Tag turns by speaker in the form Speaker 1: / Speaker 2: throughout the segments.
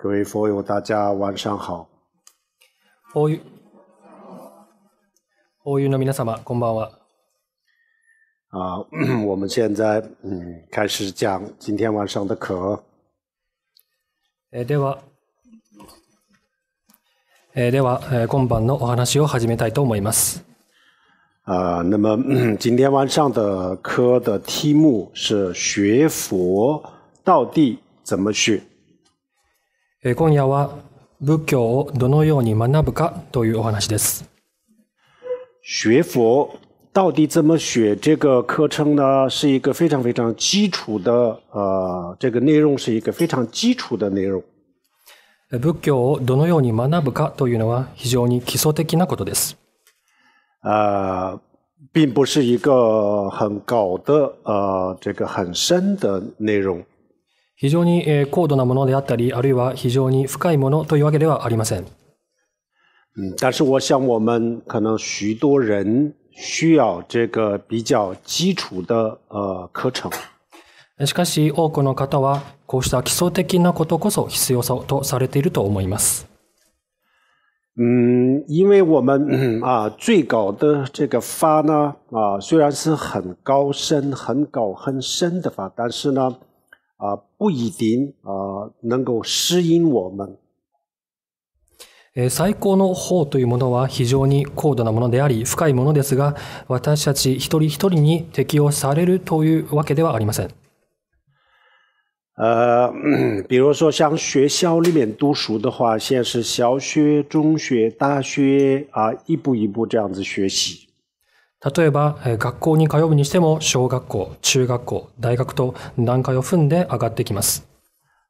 Speaker 1: 各位佛友，大家晚上好。
Speaker 2: おゆ、おゆの皆様、こんばんは。
Speaker 1: 啊，我们现在嗯开始讲今天晚上的课。
Speaker 2: えでは、えでは、え今晩のお話を始めたいと思います。
Speaker 1: 啊，那么今天晚上的课的题目是学佛到底怎么学？
Speaker 2: 今夜是佛教要どのように学ぶかというお話です。
Speaker 1: 学佛到底怎么学这个课程呢？是一个非常非常基础的，呃，这个内容是一个非常基础的内容。
Speaker 2: 佛教要どのように学ぶかというのは非常に基礎的なことです。啊，并不是一个很高的，呃，这个很深
Speaker 1: 的内
Speaker 2: 容。非常に高度なものであったり、あるいは非常に深いものというわけではありません。
Speaker 1: 但是我想我们可能许多人需要这个比较基础的呃课程。
Speaker 2: しかし多くの方はこうした基礎的なことこそ必要とされていると思います。
Speaker 1: 嗯，因为我们 啊最高的这个法呢啊虽然是很高深、很高很深的法，但是呢啊不一定啊能够适应我们。
Speaker 2: 最高の法というものは非常に高度なものであり深いものですが私たち一人一人に適用されるというわけではありません。
Speaker 1: 呃，比如说像学校里面读书的话，先是小学、中学、大学啊，一步一步这样子学习。
Speaker 2: 例えば、学校に通うにしても、小学校、中学校、大学と段階を踏んで上がってきます。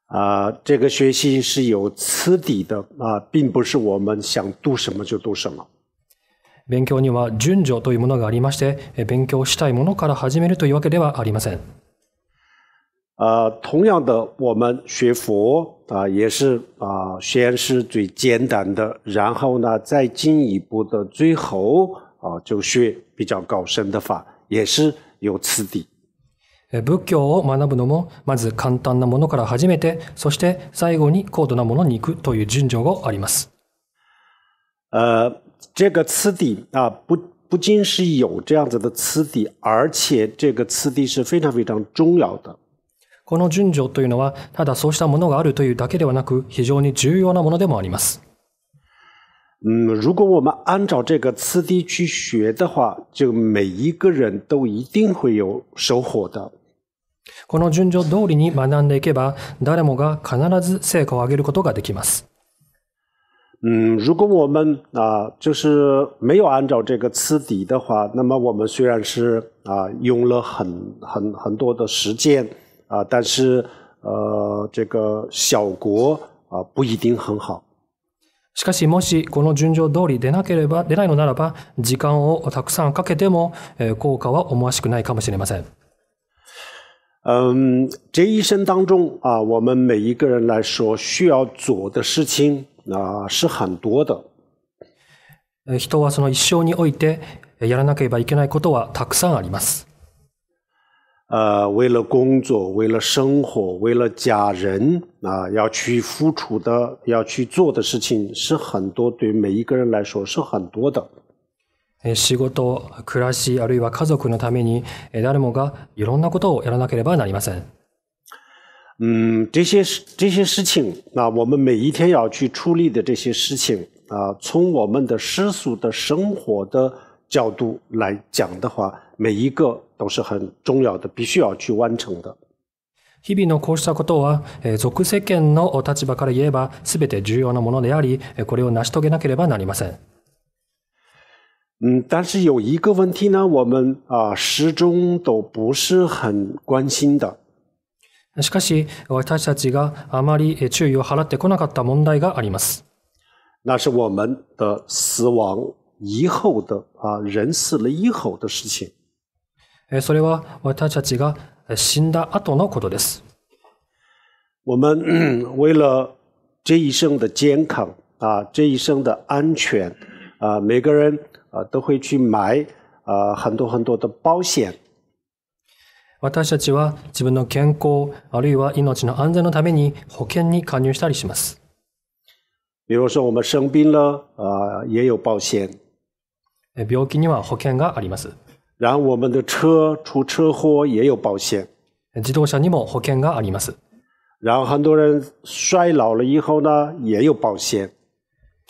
Speaker 1: あ、这个学习是有次第的啊，并不是我们想读什么就读什么。
Speaker 2: 勉強には順序というものがありまして、勉強したいものから始めるというわけではありません。
Speaker 1: あ、同样的，我们学佛啊，也是啊，先是最简单的，然后呢，再进一步的，最后啊，就学比较高深的话，也是有次第。
Speaker 2: え、仏教を学ぶのもまず簡単なものから初めて、そして最後に高度なものに行くという順序があります。呃，这个次
Speaker 1: 第啊，不不仅是有这样子的次第，而且这个次第是非
Speaker 2: 常非常重要的。この順序というのは、ただそうしたものがあるというだけではなく、非常に重要なものでもあります。
Speaker 1: 嗯，如果我们按照这个次第去学的话，就每一个人都一定会有收获
Speaker 2: 的。この順序通りに学んでいけば、誰もが必ず成果を上げることができます。
Speaker 1: 嗯，如果我们啊，就是没有按照这个次第的话，那么我们虽然是啊，用了很很很多的时间啊，但是呃，这个效果啊不一定很好。
Speaker 2: しかしもしこの順序通り出なければ、出ないのならば、時間をたくさんかけても、効果は思わしくないかもしれません。
Speaker 1: 嗯，这一生当中啊，我们每一个人来说，需要做的事情啊是很多的。
Speaker 2: 人はその一生においてやらなければいけないことはたくさんあります。
Speaker 1: 呃，为了工作，为了生活，为了家人啊，要去付出的，要去做的事情是很多，对每一个人来说是很多的。
Speaker 2: 仕事、暮らしあるいは家族のために、誰もがいろんなことをやらなければなりません。
Speaker 1: 嗯，这些事、这些事情，那我们每一天要去处理的这些事情啊，从我们的世俗的生活的。角度来讲的话，每一个都是很重要的，必须要去完成的。
Speaker 2: 日々のこうしたことは、え、属せの立場から言えば、すべて重要なものであり、これを成し遂げなければなりません。
Speaker 1: 嗯，但是有一个问题呢，我们啊始终都不是很关心的。
Speaker 2: しかし、私たちがあまり注意払ってこなかった問題があります。
Speaker 1: 那是我们的死亡。以后的啊，人死了以后的事情。
Speaker 2: えそれは私たちが死んだ後のことです。我们 为了
Speaker 1: 这一生的健康啊，这一生的安全啊，每个人啊都会去买啊很多很多的保险。
Speaker 2: 私たちは自分の健康あるいは命の安全のために保険に加入したりします。
Speaker 1: 比如说我们生病了啊，也有保险。
Speaker 2: 病気には保険があります。
Speaker 1: 然后我们的车出车祸也有保险。自動車にも保険があります。然后很多人衰老了以后呢，也有保险。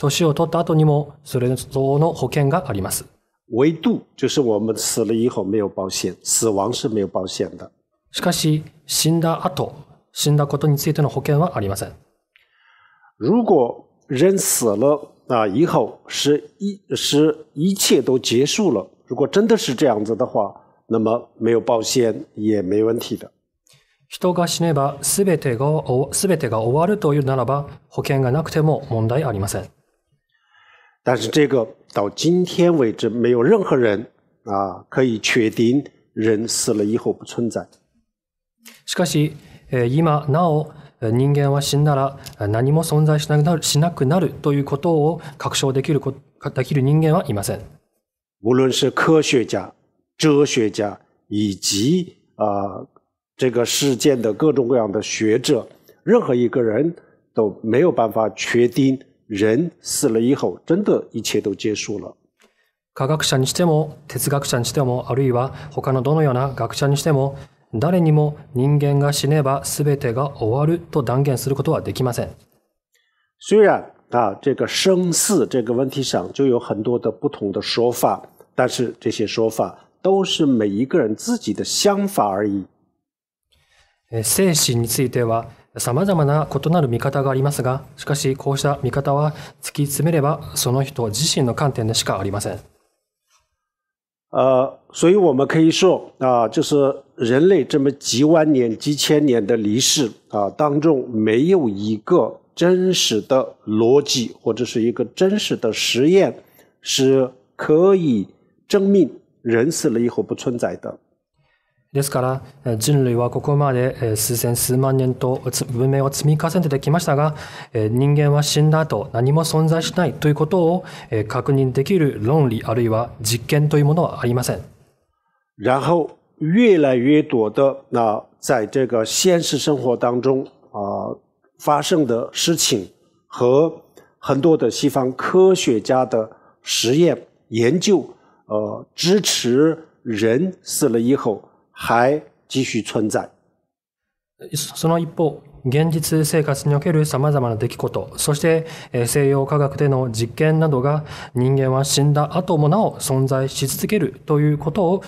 Speaker 2: 年を取った後にもそれぞれの保険が
Speaker 1: あります。唯独就是我们死了以后没有保险，死亡是没有保险的。
Speaker 2: しかし死んだ後、死んだことについての保険はありません。
Speaker 1: 如果人死了。啊，以后是一是一切都结束了。如果真的是这样子的话，那么没有保险也没问题的。
Speaker 2: 人が死ねばてがすべてが終わるというならば、保険がなくても問題ありません。
Speaker 1: 但是这个到今天为止，没有任何人啊可以确定人死了以后不存在。
Speaker 2: しかし、今なお。人間は死んだら何も存在しなくなるしなくなるということを確証できるできる人間はいません。
Speaker 1: 無論是科学家、哲学家以及呃、这个事件的各种各样的学者，任何一个人都没有办法确定人死了以后真的一切都结束了。
Speaker 2: 科学者にしても哲学者にしてもあるいは他のどのような学者にしても誰にも人間が死ねば全てが終わると断言することはできません。
Speaker 1: 虽然啊，这个生死这个问题上就有很多的不同的说法，但是这些说法都是每一个人自己的想法而已。
Speaker 2: 生死についてはさまざまな異なる見方がありますが、しかしこうした見方は突き詰めればその人自身の観点でしかありません。
Speaker 1: 呃，所以我们可以说啊，就是人类这么几万年、几千年的历史啊当中，没有一个真实的逻辑或者是一个真实的实验是可以证明人死了以后不存在的。
Speaker 2: ですから、人類はここまで数千数万年と文明を積み重ねてきましたが、人間は死んだ後何も存在しないということを確認できる論理あるいは実験というものはありません。
Speaker 1: 然后、越来越多的、那、在这个现实生活当中、啊、发生的事情和很多的西方科学家的实验研究、呃、支持人死了以后、还继续存在。
Speaker 2: その一方、現実生活におけるさまざまな出来事、そして、西洋科学での実験などが、人間は死んだ後もなお存在し続けるということを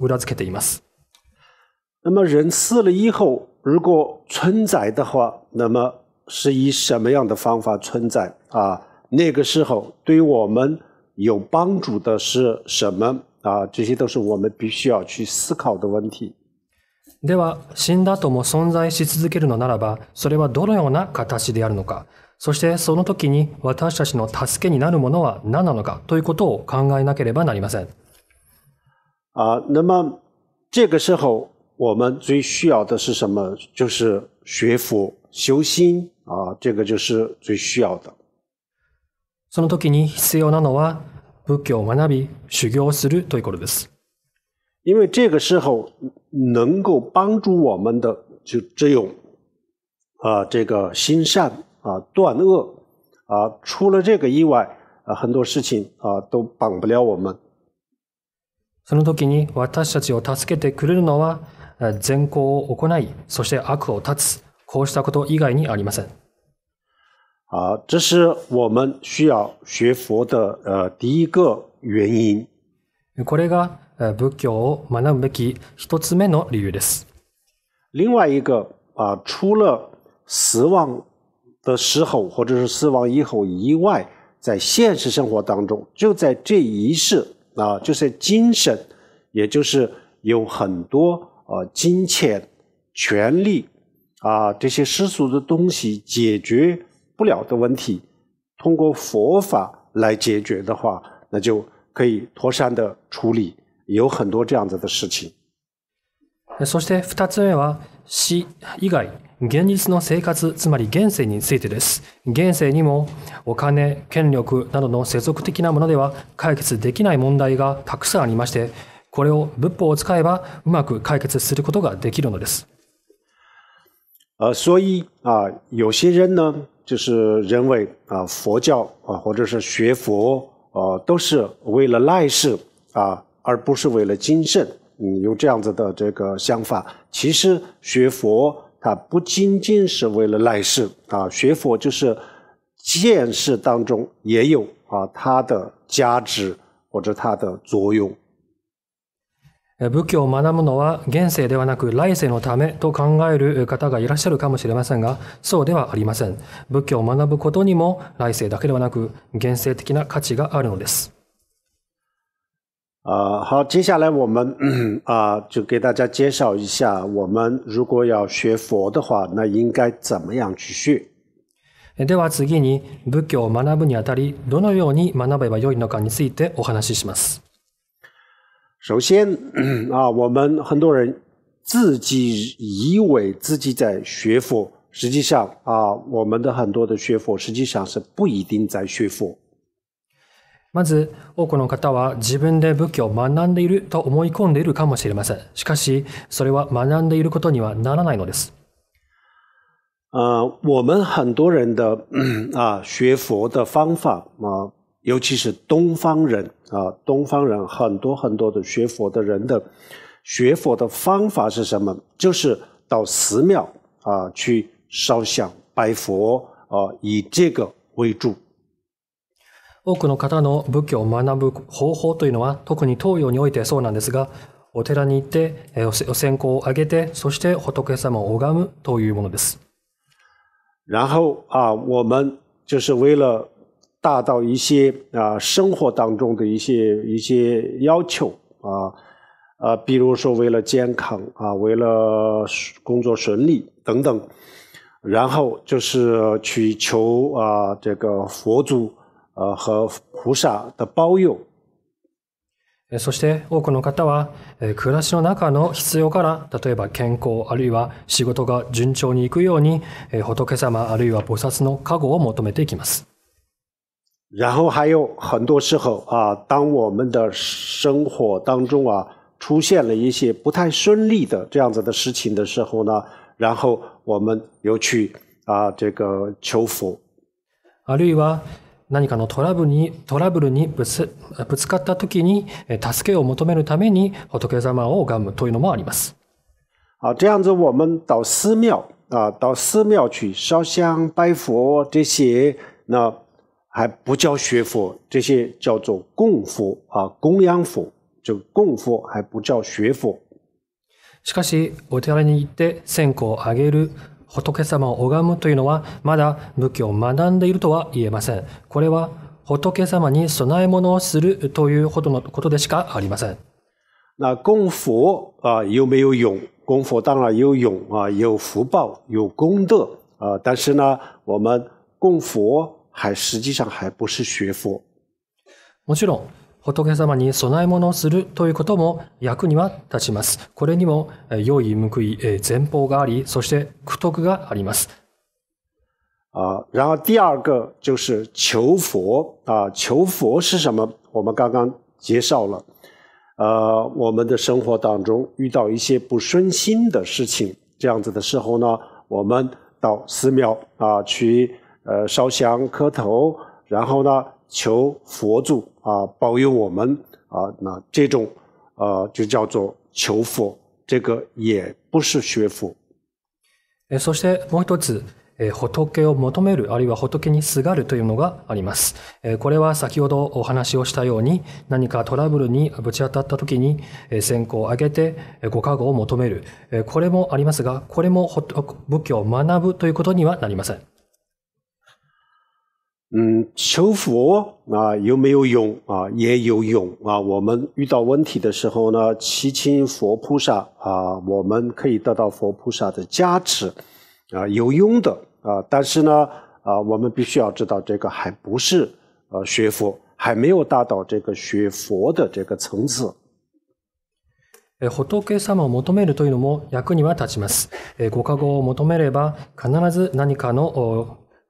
Speaker 2: 裏付けています。
Speaker 1: 那么人死了以后，如果存在的话，那么是以什么样的方法存在啊？那个时候对我们有帮助的是什么？あ、这些都是我们必须要去思考的问题。
Speaker 2: では、死んだ後も存在し続けるのならば、それはどのような形であるのか、そしてその時に私たちの助けになるものは何なのかということを考えなければなりません。
Speaker 1: あ、那么这个时候我们最需要的是什么？就是学佛修心あ、这个就是最需要的。
Speaker 2: その時に必要なのは仏教を学び、修行するということです。
Speaker 1: 因为这个时候能够帮助我们的，就只有啊这个行善啊断恶啊，除了这个以外啊，很多事情啊都帮不了我们。
Speaker 2: その時に私たちを助けてくれるのは善行を行い、そして悪を断つ、こうしたこと以外にありません。
Speaker 1: 好，这是我们需要学佛的呃第一个
Speaker 2: 原因。另外一个啊，除了死亡的
Speaker 1: 时候或者是死亡以后以外，在现实生活当中，就在这一世啊，就是精神，也就是有很多啊金钱、权力啊这些世俗的东西解决。不了的问题，通过佛法来解决的话，那就可以妥善的处理。有很多这样子的事情。
Speaker 2: そして二つ目は死以外、現実の生活、つまり現世についてです。現世にもお金、権力などの世俗的なものでは解決できない問題がたくさんありまして、これを仏法を使えばうまく解決することができるのです。
Speaker 1: 呃，所以啊、呃，有些人呢，就是认为啊，佛教啊，或者是学佛啊，都是为了来世啊，而不是为了今生。嗯，有这样子的这个想法。其实学佛它不仅仅是为了来世啊，学佛就是见识当中也有啊它的价值或者它的作用。
Speaker 2: 仏教を学ぶのは現世ではなく来世のためと考える方がいらっしゃるかもしれませんが、そうではありません。仏教を学ぶことにも来世だけではなく現世的な価値があるのです。
Speaker 1: 啊，好，接下来我们 啊就给大家介绍一下，我们如果要学佛的话，那应该怎么样去学？
Speaker 2: では次に仏教を学ぶにあたり、どのように学べばよいのかについてお話しします。
Speaker 1: 首先 啊，我们很多人自己以为自己在学佛，实际上啊，我们的很多的学佛实际上是不一定在学佛。
Speaker 2: まず、多くの方は自分で仏教学んでいると思い込んでいるかもしれません。しかし、それは学んでいることにはならないのです。
Speaker 1: 啊，我们很多人的 啊，学佛的方法啊尤其是东方人啊，东方人很多很多的学佛的人的学佛的方法是什么？就是到寺庙啊去烧香拜佛啊，以这个为主。
Speaker 2: 多くの方の仏教学ぶ方法というのは特に東洋においてそうなんですが、お寺に行っておお線香をげて、そして仏様を拝むというものです。
Speaker 1: 然后啊，我们就是为了。大到一些啊、呃、生活当中的一些一些要求啊啊、呃，比如说为了健康啊，为了工作顺利等等，然后就是去求啊、呃、这个佛祖啊和菩萨的保佑。
Speaker 2: そして多くの方は、暮らしの中の必要から、例えば健康あるいは仕事が順調にいくように、仏様あるいは菩薩の加護を求めていきます。
Speaker 1: 然后还有很多时候啊，当我们的生活当中啊出现了一些不太顺利的这样子的事情的时候呢，然后我们又去啊这个求
Speaker 2: 佛。あるいは何かのトラブルにトラブルにぶつぶつかった時きに助けを求めるために仏様を頼むというのもあります。
Speaker 1: 啊，这样子我们到寺庙啊，到寺庙去烧香拜佛这些那。还不叫学佛，这些叫做供佛啊，供养佛，就供佛还不叫学佛。
Speaker 2: しかし、お寺に行って線香をあげる、仏様を拝むというのは、まだ仏教を学んでいるとは言えません。これは仏様に供え物をするというほどのことでしかありません。
Speaker 1: 那供佛啊，有没有用？供佛当然有用啊，有福报，有功德啊。但是呢，我们供佛。还实际上还不是学佛。
Speaker 2: もちろん、仏様に供え物をするということも役には立ちます。これにも良い報い、前方があり、そして苦徳があります。啊，
Speaker 1: 然后第二个就是求佛啊，求佛是什么？我们刚刚介绍了。呃，我们的生活当中遇到一些不顺心的事情，这样子的时候呢，我们到寺庙啊去。呃烧香磕头，然后呢求佛祖啊保佑我们啊，那这种呃就叫做求佛，这个也不是学佛。
Speaker 2: えそしてもう一つ。仏を求めるあるいは仏にすがるというのがあります。これは先ほどお話をしたように何かトラブルにぶち当たった時に線香を上げてご加護を求める。これもありますが、これも仏教を学ぶということにはなりません。
Speaker 1: 嗯，求佛啊有没有用啊也有用啊我们遇到问题的时候呢祈请佛菩萨啊我们可以得到佛菩萨的加持啊有用的啊但是呢啊我们必须要知道这个还不是呃学佛还没有达到这个学佛的这个层次。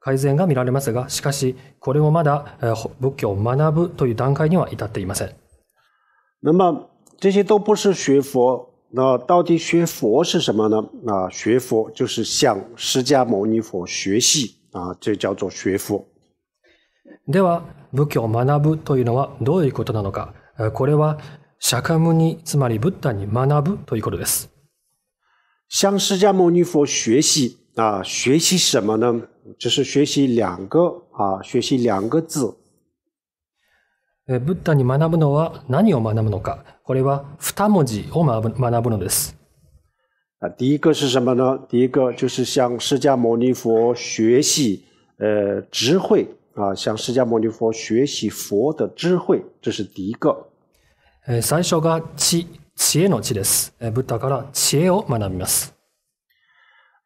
Speaker 2: 改善が見られますが、しかし、これもまだ仏教を学ぶという段階には至っていません。
Speaker 1: 那么这些都不是学佛，那到底学佛是什么呢？啊，学佛就是向释迦牟尼佛学习啊，这叫做学佛。
Speaker 2: では、仏教を学ぶというのはどういうことなのか。これは、釈迦牟尼、つまりブッダに学ぶということです。
Speaker 1: 向释迦牟尼佛学习。啊，学习什么呢？只是学习两个啊，学习两个字。
Speaker 2: え、ブッダに学ぶのは、何を学ぶのか。これは二文字を学ぶ学ぶのです。
Speaker 1: 啊，第一个是什么呢？第一个就是向释迦牟尼佛学习，呃，智慧啊，向释迦牟尼佛学习佛的智慧，这是第一
Speaker 2: 个。え、最初が知知恵の知です。え、ブッダから知恵を学びます。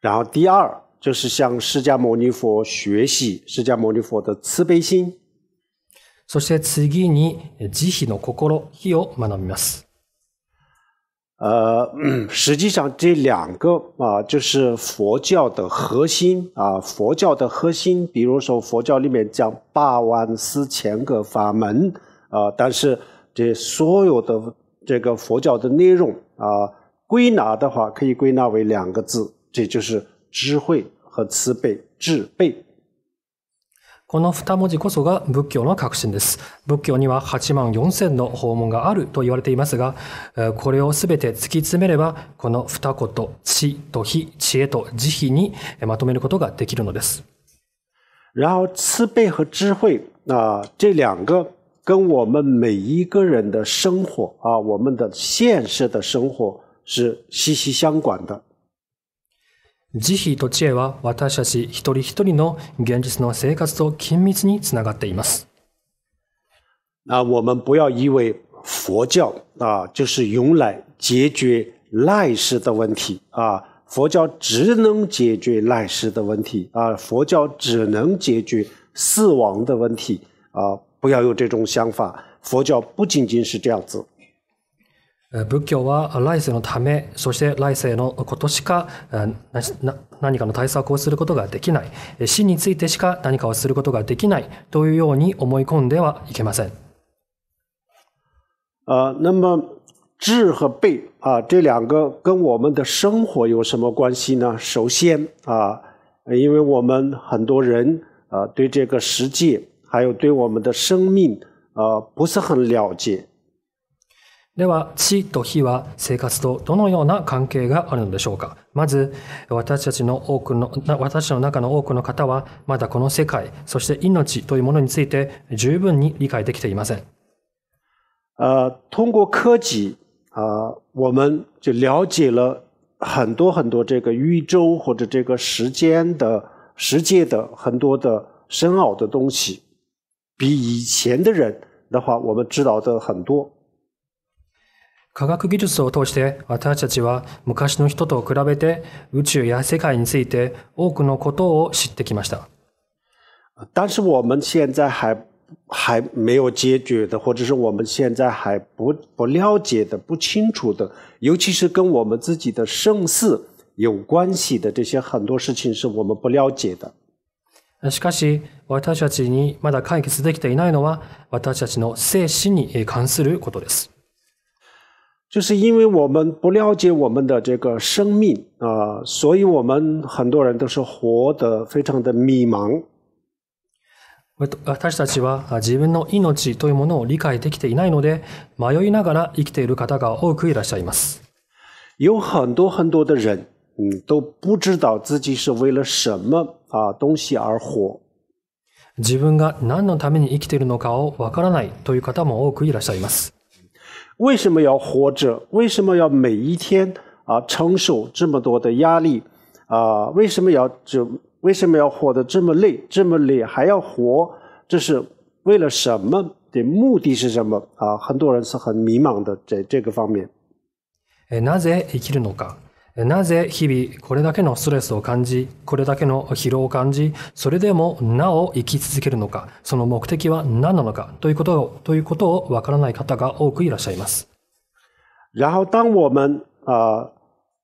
Speaker 1: 然后第二就是向释迦牟尼佛学习释迦牟尼佛的慈悲心。
Speaker 2: 呃，实际上这
Speaker 1: 两个啊，就是佛教的核心啊。佛教的核心，比如说佛教里面讲八万四千个法门啊，但是这所有的这个佛教的内容啊，归纳的话，可以归纳为两个字。这就是智慧和慈悲、智慧。
Speaker 2: この二文字こそが仏教の核心です。仏教には八万四千の法門があると言われていますが、これをすべて突き詰めれば、この二言知と非知恵と慈悲にまとめることができるのです。
Speaker 1: 然后，慈悲和智慧啊，这两个跟我们每一个人的生活啊，我们的现实的生活是息息相关
Speaker 2: 的。慈悲と知恵は私たち一人一人の現実の生活と緊密にながっています。
Speaker 1: 啊，我们不要以为佛教啊就是用来解决来世的问题啊，佛教只能解决来世的问题啊，佛教只能解决死亡的问题啊，不要有这种想法，佛教不仅仅是这样子。
Speaker 2: 仏教は来世のため、そして来世のことしか何かの対策をすることができない、死についてしか何かをすることができないというように思い込んではいけません。
Speaker 1: あ、那么智和悲啊，这两个跟我们的生活有什么关系呢？首先啊，因为我们很多人啊对这个世界还有对我们的生命啊不是很了解。
Speaker 2: では、地と火は生活とどのような関係があるのでしょうか。まず、私たちの多くの、私たちの中の多くの方は、まだこの世界、そして命というものについて十分に理解できていません。
Speaker 1: 呃，通过科技啊、呃，我们就了解了很多很多这个宇宙或者这个时间的世界的很多的深奥的东西，比以前的人的话，我们知道的很
Speaker 2: 多。科学技術を通して私たちは昔の人と比べて宇宙や世界について多くのことを知ってきました。
Speaker 1: 但是我们现在还还没有解决的，或者是我们现在还不不了解的、不清楚的，尤其是跟我们自己的盛世有关系的这些很多事情，是我们不了解的。
Speaker 2: しかし、私たちにまだ解決できていないのは、私たちの精神に関することです。
Speaker 1: 就是因为我们不了解我们的这个生命啊，所以我们很多人都是活得非常的迷茫。
Speaker 2: 私たちは自分の命というものを理解できていないので、迷いながら生きている方が多くいらっしゃいます。
Speaker 1: 有很多很多的人，嗯，都不知道自己是为了什么啊东西而活。
Speaker 2: 自分が何のために生きているのかをわからないという方も多くいらっしゃいます。
Speaker 1: 为什么要活着？为什么要每一天啊承受这么多的压力啊？为什么要这？为什么要活得这么累、这么累还要活？这是为了什么的？目的是什么啊？很多人是很迷茫的，在这个方面。
Speaker 2: えなぜ生きるのか？なぜ日々これだけのストレスを感じ、これだけの疲労を感じ、それでもなお生き続けるのか、その目的は何なのかということを、ということをわからない方が多くいらっしゃいます。
Speaker 1: 然后当我们呃、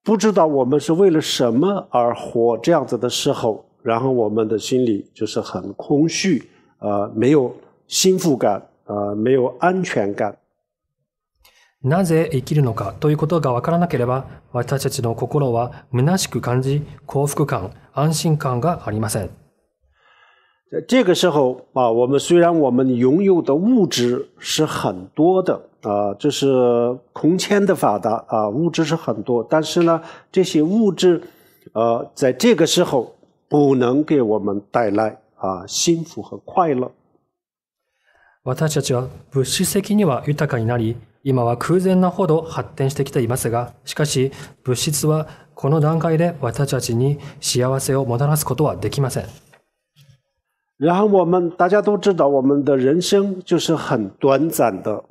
Speaker 1: 不知道我们是为了什么而活这样子的时候，然后我们的心里就是很空虚，呃，没有幸福感，呃，没有安全感。
Speaker 2: なぜ生きるのかということがわからなければ、私たちの心は虚しく感じ、幸福感、安心感がありません。
Speaker 1: 这个时候啊，我们虽然我们拥有的物质是很多的啊，这是空的达啊，物质是很多，但是呢，这些物质，呃，在这个时候不能给我们带来啊幸福和快乐。
Speaker 2: 私たちは物質的には豊かになり、今は空前なほど発展してきていますが、しかし物質はこの段階で私たちに幸せをもたらすことはできません。
Speaker 1: 然后我们大家都知道，我们的人生就是很短暂的。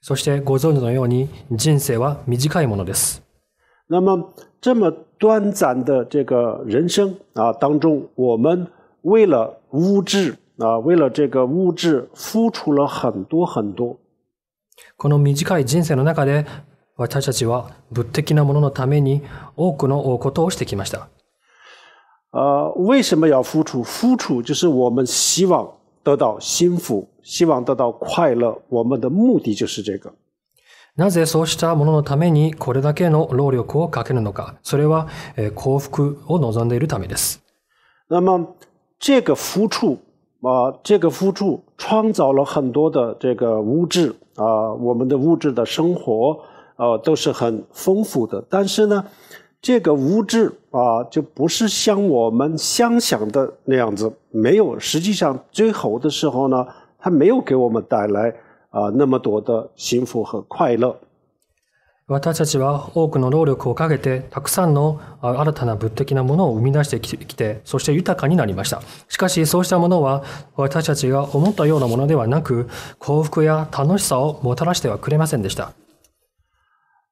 Speaker 2: そしてご存知のように人生は短いものです。
Speaker 1: 那么这么短暂的这个人生啊当中，我们为了物质啊，为了这个物质付出了很多很多。
Speaker 2: この短い人生の中で私たちは物的なもののために多くのことをしてきました。
Speaker 1: 呃，为什么要付出？付出就是我们希望得到幸福，希望得到快乐。我们的目
Speaker 2: 的就是这个。なぜそうしたもののためにこれだけの労力をかけるのか。それは幸福を望んでいるためです。那么这
Speaker 1: 个付出啊、呃，这个付出创造了很多的这个物质啊，我们的物质的生活啊都是很丰富的，但是呢，这个物质啊就不是像我们想想的那样子，没有，实际上最后的时候呢，它没有给我们带来啊那么多的幸福和快乐。
Speaker 2: 私たちは多くの労力をかけてたくさんの新たな物的なものを生み出してきてそして豊かになりましたしかしそうしたものは私たちが思ったようなものではなく幸福や楽しさをもたらしてはくれませんでした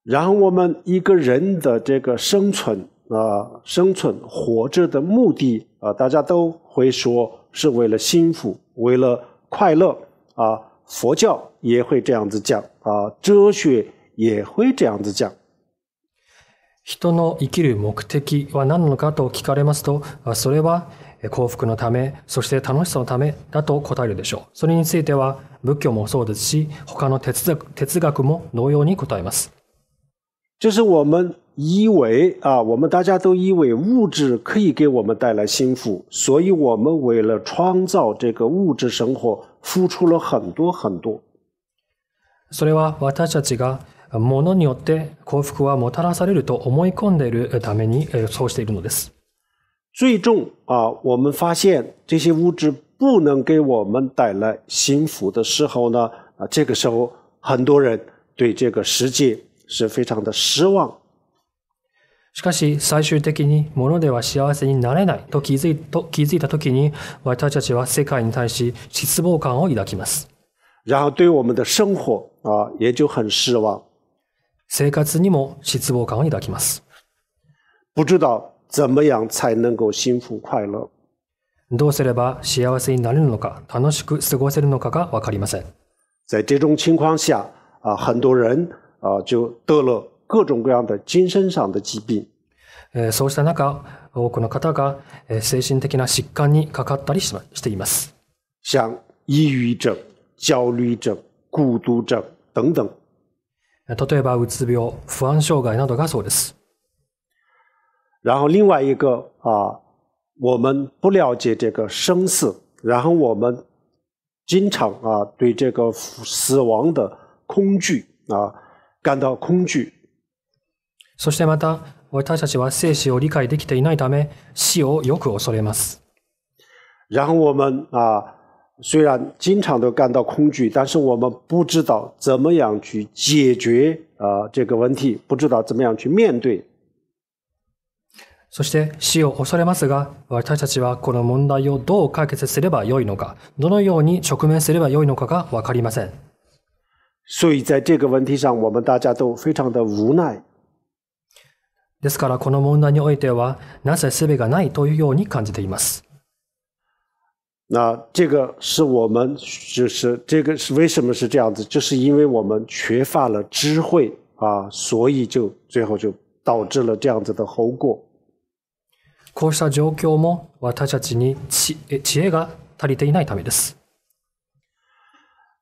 Speaker 1: 然后我们一个人的这个生存啊、呃，生存活着的目的啊、呃，大家都会说是为了幸福，为了快乐啊、呃。佛教也会这样子讲啊，哲学也会这样子讲。
Speaker 2: 人の生きる目的は何なのかと聞かれますと、それは幸福のため、そして楽しさのためだと答えるでしょう。それについては仏教もそうですし、他の哲学も同様に答えます。
Speaker 1: 就是我们以为啊，我们大家都以为物质可以给我们带来幸福，所以我们为了创造这个物质生活，付出了很多很多。
Speaker 2: それは私たちが物によって幸福はもたらされると思い込んでいるためにそうしているのです。
Speaker 1: 最终あ、我们发现这些物质不能给我们带来幸福的时候呢，啊，这个时候很多人对这个世界是非常的失望。
Speaker 2: しかし最終的に物では幸せになれないと気づいと気づいた時に私たちは世界に対し失望感を抱きます。
Speaker 1: 然后对我们的生活啊也就很失望。
Speaker 2: 生活にも失望感を抱きます。
Speaker 1: 不知道怎么样才能够幸福快乐。
Speaker 2: どうすれば幸せになれるのか、楽しく過ごせるのかがわかりません。
Speaker 1: 在这种情况下、很多人就得了各种各样的精神上的疾病。
Speaker 2: そうした中、多くの方が、精神的な疾患にかかったりししています。
Speaker 1: 像抑郁症、焦虑症、孤独症等等。
Speaker 2: 例えば、うつ病、不安障害などがそうです。
Speaker 1: 然后另外一个啊，我们不了解这个生死，然后我们经常啊对这个死亡的恐惧啊感到恐惧。
Speaker 2: そしてまた私たちは生死を理解できていないため死をよく恐れます。
Speaker 1: 然后我们啊虽然经常都感到恐惧，但是我们不知道怎么样去解决啊这个问题，不知道怎么样去面对。
Speaker 2: そして、死を恐れますが、私たちはこの問題をどう解決すれば良いのか、どのように直面すれば良いのかが分かりません。
Speaker 1: 所以在这个问题上，我们大家都非常的无奈。
Speaker 2: ですから、この問題においては、何すればがないというように感じています。
Speaker 1: 那这个是我们，就是这个是为什么是这样子，就是因为我们缺乏了智慧啊，所以就最后就导致了这样子的后果。
Speaker 2: こうした状況も私たちに知え知恵が足りていないためです。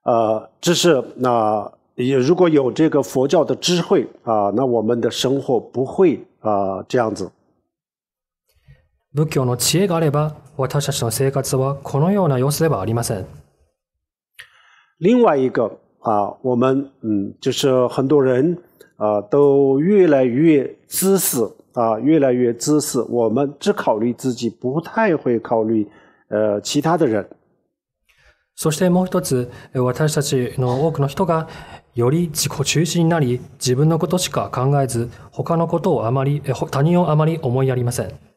Speaker 1: 呃，这是那也如果有这个佛教的智慧啊，那我们的生活不会啊这样子。
Speaker 2: 仏教の知恵があれば。私たちの生活はこのような様子ではありません。
Speaker 1: 另外一个啊，我们嗯，就是很多人啊，都越来越自私啊，越来越自私。我们只考虑自己，不太会考虑呃其他的人。
Speaker 2: そしてもう一つ、私たちの多くの人がより自己中心になり、自分のことしか考えず、他のことをあまり、他人をあまり思いやりません。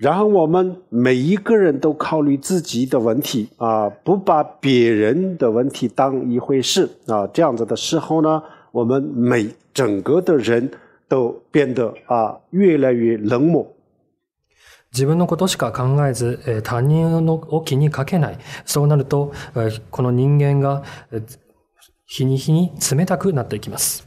Speaker 1: 然后我们每一个人都考虑自己的问题啊，不把别人的问题当一回事啊，这样子的时候呢，我们每整个的人都变得啊越来越冷漠。
Speaker 2: 自分のことしか考えず、他人のを気にかけない。そうなると、この人間が日に日に冷たくなっていきます。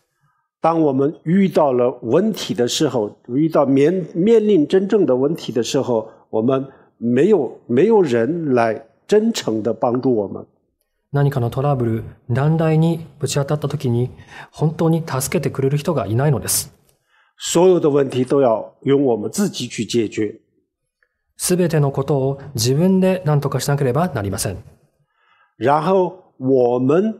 Speaker 1: 当我们遇到了问题的时候，遇到面面临真正的问题的时候，我们没有没有人来真诚的帮助我们。
Speaker 2: 何かのトラブル難題にぶち当たったときに本当に助けてくれる人がいないのです。
Speaker 1: 所有的问题都要由我们自己去解决。
Speaker 2: すべてのことを自分で何とかしなければなりません。
Speaker 1: 然后我们。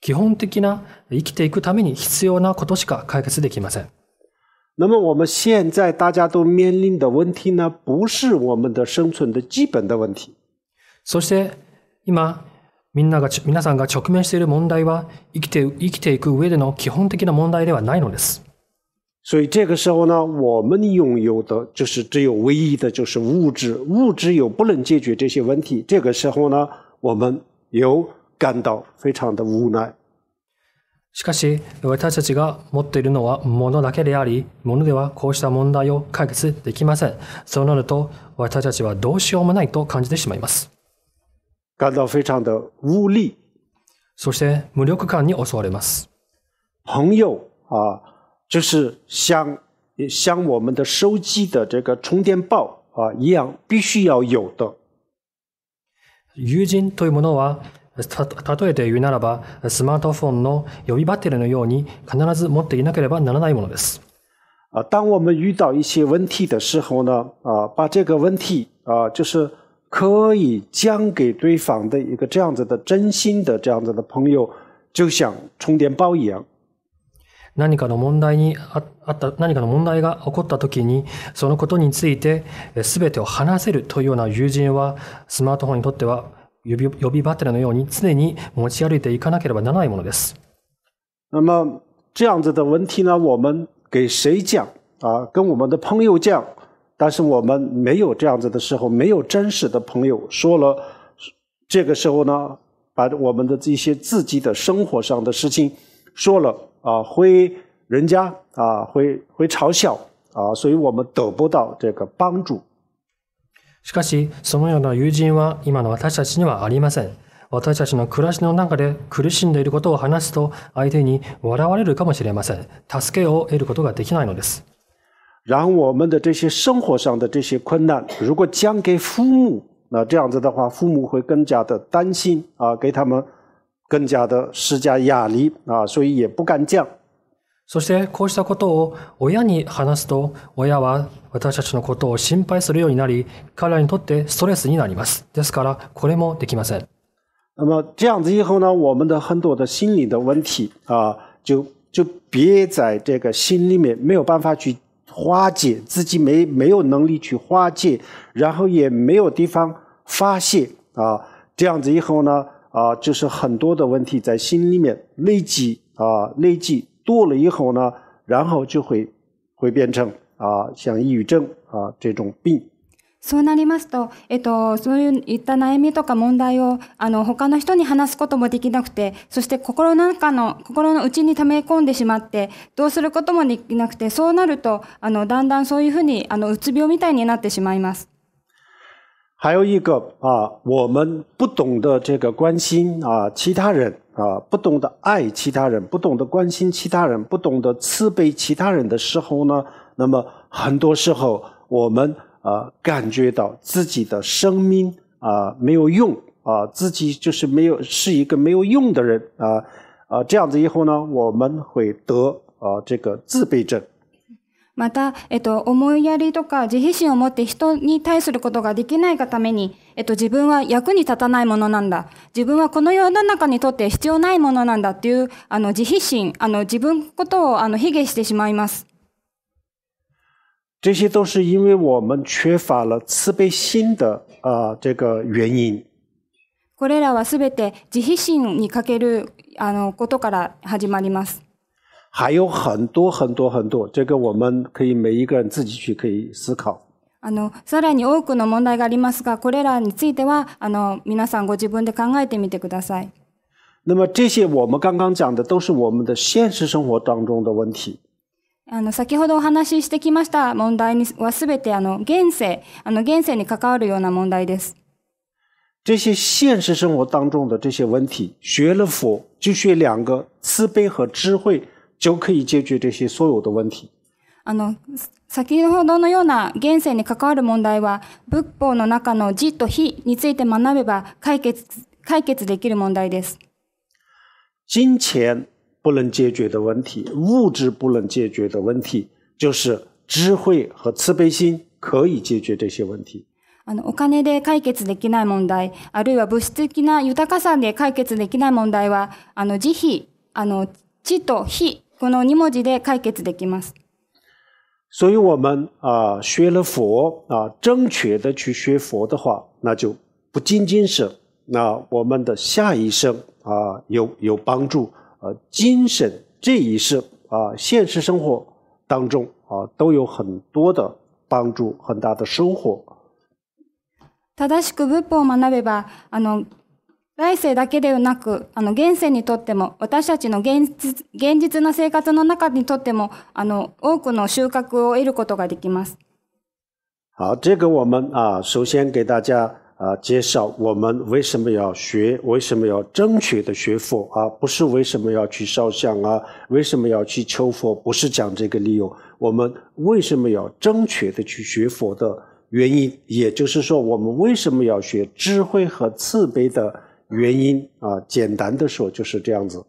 Speaker 2: 基本的な生きていくために必要なことしか解決できません。那么我们现
Speaker 1: 在大家都面临的问题呢，不是我们的生存的基本的问题。
Speaker 2: そして今みんなが皆さんが直面している問題は生きて生きていく上での基本的な問題ではないのです。
Speaker 1: 所以这个时候呢，我们拥有的就是只有唯一的就是物质，物质不能解决这些问题。这个时候呢，我们有感到非常的无奈。
Speaker 2: しかし、私たちが持っているのは物だけであり、物ではこうした問題を解決できません。そうなると、私たちはどうしようもないと感じてしまいます。
Speaker 1: 感到非常的
Speaker 2: 无力。そして、無力感に襲
Speaker 1: われます。朋友啊，就是像像我们的的这个充电宝啊一样，必须要有的。
Speaker 2: 友人というものは例えて言うならば、スマートフォンの予備バッテリーのように必ず持っていなければならないものです。当我们遇
Speaker 1: 到一些问题的时候呢，把这个问题就是可以讲给对方的一个这样子的真心的这样子的朋友，就像充电宝一样。
Speaker 2: 何かの問題にあった、何かの問題が起こった時に、そのことについて全てを話せるというような友人は、スマートフォンにとっては
Speaker 1: 那么这样子的问题呢，我们给谁讲啊？跟我们的朋友讲。但是我们没有这样子的时候，没有真实的朋友说了。这个时候呢，把我们的这些自己的生活上的事情说了啊，会人家啊，会会嘲笑啊，所以我们得不到这个帮助。
Speaker 2: しかし、そのような友人は今の私たちにはありません。私たちの暮らしの中で苦しんでいることを話すと相手に笑われるかもしれません。助けを得ることができないのです。然
Speaker 1: 后我们的这些生活上的这些困難、如果讲给父母，那这样子的话，父母会更加的担心啊，给他们更加的施加压力啊，所以也不敢讲。
Speaker 2: そしてこうしたことを親に話すと親は私たちのことを心配するようになり彼らにとってストレスになります。ですからこれもできません。
Speaker 1: 那么这样子以后呢，我们的很多的心理的问题啊，就就憋在这个心里面，没有办法去化解，自己没没有能力去化解，然后也没有地方发泄啊。这样子以后呢，啊，就是很多的问题在心里面累积啊，累积。多了以后呢，然后就会会变成啊，像抑郁症啊这种病。
Speaker 3: そうなりますと、えっと、そういった悩みとか問題を、あの、他の人に話すこともできなくて、そして心の中の、心の内に溜め込んでしまって、どうすることもできなくて、そうなると、あの、だんだんそういうふうに、あの、うつ病みたいになってしまいます。
Speaker 1: 还有一个啊，我们不懂得这个关心啊，其他人啊，不懂得爱其他人，不懂得关心其他人，不懂得慈悲其他人的时候呢，那么很多时候我们啊，感觉到自己的生命啊没有用啊，自己就是没有是一个没有用的人啊啊，这样子以后呢，我们会得啊这个自卑症。
Speaker 3: また、えっと、思いやりとか自費心を持って人に対することができないがために、えっと、自分は役に立たないものなんだ。自分はこの世の中にとって必要ないものなんだっていう、あの、自費心、あの、自分ことを、あの、卑下してしまいます。
Speaker 1: 这些都是因为我们缺乏了慈悲心的啊、呃、这个原因。
Speaker 3: これらはすべて自費心にかけるあのことから始まります。
Speaker 1: 还有很多很多很多，这个我们可以每一个人自己去可以思考。
Speaker 3: あのさらに多くの問題がありますが、これらについてはあの皆さんご自分で考えてみてください。
Speaker 1: 那么这些我们刚刚讲的都是我们的现实生活当中的问题。
Speaker 3: あの先ほどお話ししてきました問題にはすべてあの現世あの現世に関わるような問題です。
Speaker 1: 这些现实生活当中的这些问题。学了佛就学两个慈悲和智慧。就可以解决这些所有的问题。
Speaker 3: あの、先ほどのような現世に関わる問題は、仏法の中の字と非について学べば解決、解決できる問題です。
Speaker 1: 金钱不能解決的问题，物质不能解決的问题，就是智慧和慈悲心可以解决这些问题。
Speaker 3: あの、お金で解決できない問題、あるいは物質的な豊かさで解決できない問題は、あの、慈悲、あの、知と非この2文字で解決できます。
Speaker 1: 所以我们啊、学了佛啊、正确的去学佛的话，那就不仅仅是那我们的下一生啊、呃、有有帮助，呃，精神这一世啊，现实生活当中啊都有很多的帮助，很大的收获。
Speaker 3: 正しく仏法を学べば、あの来世だけではなく、あの現世にとっても私たちの現実現実な生活の中にとってもあの多くの収穫を得ることができます。
Speaker 1: 好，这个我们啊，首先给大家啊介绍我们为什么要学，为什么要正确的学佛啊？不是为什么要去烧香啊？为什么要去求佛？不是讲这个理由。我们为什么要正确的去学佛的原因？也就是说，我们为什么要学智慧和慈悲的？原因啊，简单的说就是这样子。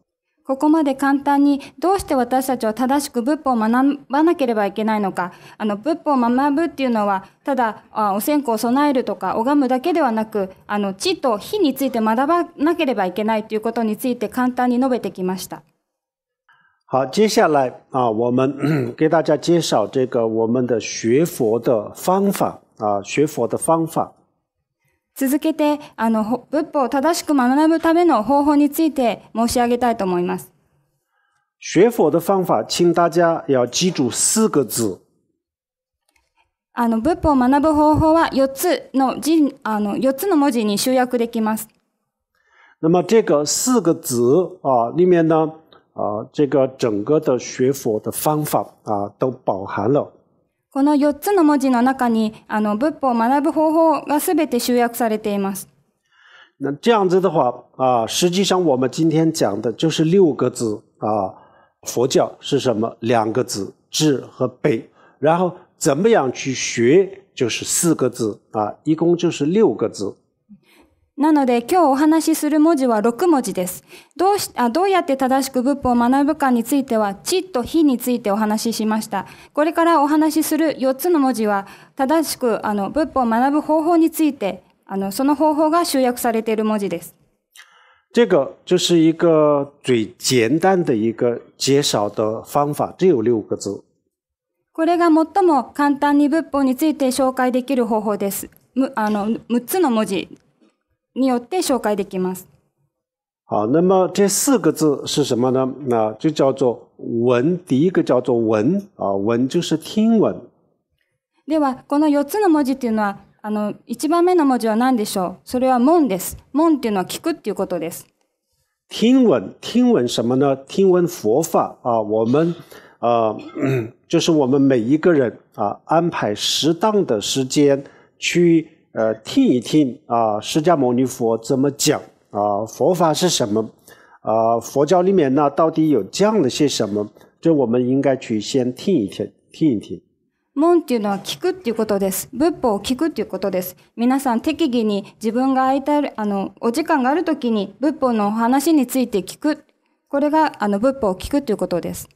Speaker 3: ここまで簡単にどうして私たちは正しく仏法を学ばなければいけないのか。あの仏法を学ぶっていうのは、ただあお線香を備えるとか拝むだけではなく、あの地と火について学ばなければいけないということについて簡単に述べてきました。
Speaker 1: 好，接下来啊，我们 给大家介绍这个我们的学佛的方法啊，学佛的方法。
Speaker 3: 続けて、あの、仏法を正しく学ぶための方法について申し上げたいと思います。
Speaker 1: 学佛的方法、请大家要记住四个字。
Speaker 3: あの、仏法を学ぶ方法は四つの字、あの、4つの文字に集約できます。
Speaker 1: 那么这个四个字啊，里面呢，啊，这个整个的学佛的方法啊，都包含了
Speaker 3: この四つの文字の中に、あの仏法学ぶ方法がすべて集約されています。
Speaker 1: 那这样子的话，啊，实际上我们今天讲的就是六个字啊。佛教是什么？两个字，智和悲。然后怎么样去学？就是四个字啊，一共就是六个字。
Speaker 3: なので今日お話しする文字は6文字です。どうしあどうやって正しく仏法を学ぶかについては、地と火についてお話ししました。これからお話しする4つの文字は、正しくあの仏法を学ぶ方法について、あのその方法が集約されている文字です。
Speaker 1: 这个就是一个最简单的一个介绍的方法，只有六个字。
Speaker 3: これが最も簡単に仏法について紹介できる方法です。むあの6つの文字によって紹介できます。
Speaker 1: 好，那么这四个字是什么呢？那就叫做闻。第一个叫做闻啊，闻就是听闻。
Speaker 3: では、この4つの文字っていうのは、あの、1番目の文字は何でしょうそれは門です。門っていうのは聞くっていうことです。
Speaker 1: 听闻，听闻什么呢？听闻佛法啊，我们啊、呃，就是我们每一个人啊，安排适当的时间去。呃听一听啊释迦牟尼佛怎么讲啊佛法是什么啊佛教里面呢到底有这样些什么？这我们应该去先听一听，听一听。
Speaker 3: 門っていうのは聞くっていうことです。仏法を聞くっていうことです。皆さん適宜に自分が空いたあの、お時間があるときに仏法の話について聞く。これが、あの、仏法を聞くっいうことです。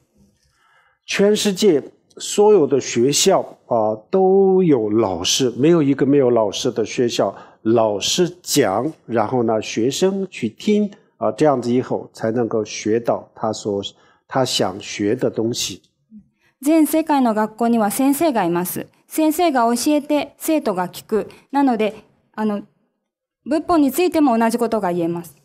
Speaker 1: 全世界所有的学校啊都有老师，没有一个没有老师的学校。老师讲，然后呢学生去听啊，这样子以后才能够学到他所他想学的东西。
Speaker 3: 全世界の学校には先生がいます。先生が教えて生徒が聞く。なので、あの、仏法についても同じことが言えます。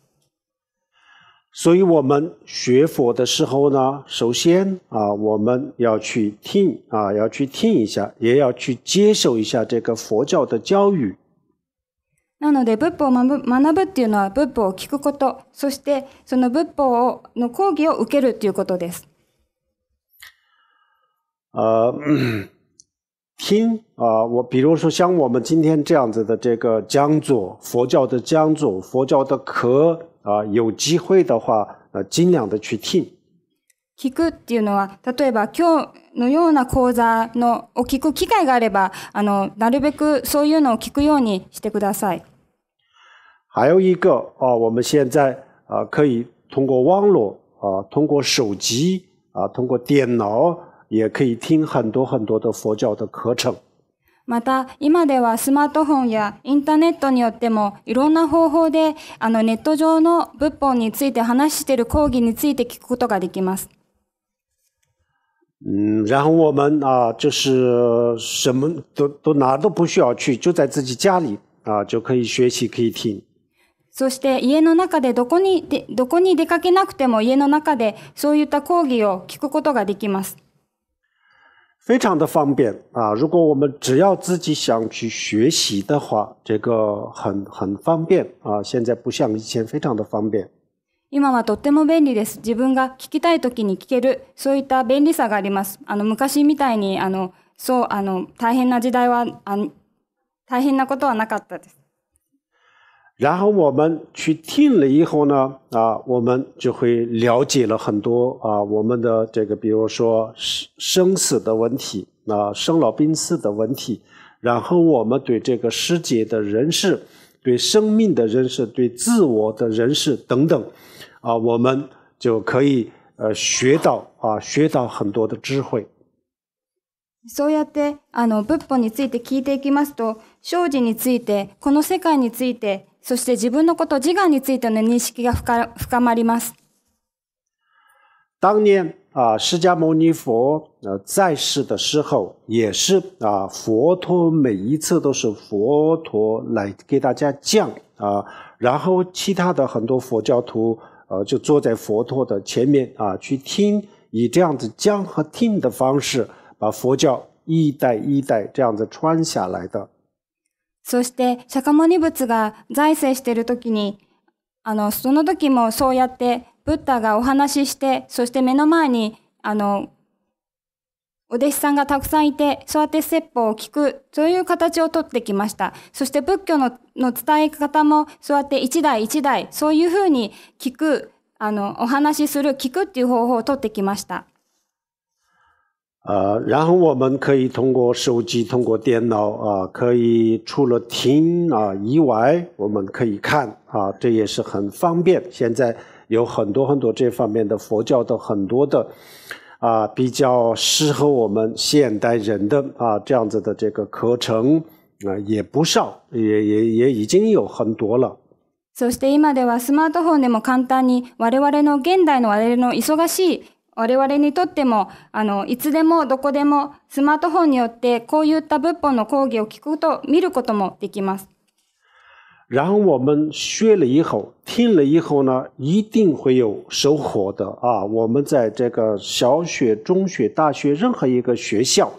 Speaker 1: 所以，我们学佛的时候呢，首先啊，我们要去听啊，要去听一下，也要去接受一下这个佛教的教育。
Speaker 3: なので、仏法を学ぶっていうのは仏法を聞くこと、そしてその仏法の講義を受けるということです。
Speaker 1: あ、聞く、あ、我、比如说像我们今天这样子的这个讲座，佛教的讲座，佛教的课。啊，有机会的话，呃，尽量的去听。
Speaker 3: 聞くっていうのは、例えば今日のような講座のを聞く機会があれば、あのなるべくそういうのを聞くようにしてください。
Speaker 1: 还有一个啊，我们现在啊，可以通过网络啊，通过手机啊，通过电脑，也可以听很多很多的佛教的课程。
Speaker 3: また今ではスマートフォンやインターネットによってもいろんな方法であのネット上の仏法について話している講義について聞くことができます。
Speaker 1: 嗯，然后我们啊，就是什么都都哪都不需要去，就在自己家里啊就可以学习，可以听。
Speaker 3: そして家の中でどこにでどこに出かけなくても家の中でそういった講義を聞くことができます。
Speaker 1: 非常的方便啊！如果我们只要自己想去学习的话，这个很很方便啊！现在不像以前非常的方便。
Speaker 3: 今はとっても便利です。自分が聞きたいときに聞ける、そういった便利さがあります。あの昔みたいにあのそうあの大変な時代はあ大変なことはなかったです。
Speaker 1: 然后我们去听了以后呢，啊，我们就会了解了很多啊，我们的这个，比如说生生死的问题啊，生老病死的问题，然后我们对这个世界的认识，对生命的认识，对自我的认识等等，啊，我们就可以呃学到啊，学到很多的智慧。
Speaker 3: そうやってあの仏法について聞いていきますと、生死についてこの世界について。そして自分のこと自我についての認識が深深まります。
Speaker 1: 当年啊，释迦牟尼佛呃在世的时候，也是啊，佛陀每一次都是佛陀来给大家讲啊，然后其他的很多佛教徒呃就坐在佛陀的前面啊去听，以这样子讲和听的方式，把佛教一代一代这样子传下来的。
Speaker 3: そして釈迦牟尼仏が財政している時にあのその時もそうやってブッダがお話ししてそして目の前にあのお弟子さんがたくさんいてそうやって説法を聞くそういう形をとってきましたそして仏教のの伝え方もそうやって一代一代そういうふうに聞くあのお話しする聞くっていう方法をとってきました
Speaker 1: 呃，然后我们可以通过手机、通过电脑啊，可以除了听啊以外，我们可以看啊，这也是很方便。现在有很多很多这方面的佛教的很多的啊，比较适合我们现代人的啊这样子的这个课程啊，也不少，也也也已经有很多了。
Speaker 3: そして今ではスマートフォンでも簡単に我々の現代の我々の忙しい。我々にとっても、あの、いつでもどこでもスマートフォンによってこういった仏法の講義を聞くと、見ることもできます。
Speaker 1: 然后我们学了以后，听了以后呢，一定会有收获的啊！我们在这个小学、中学、大学任何一个学校，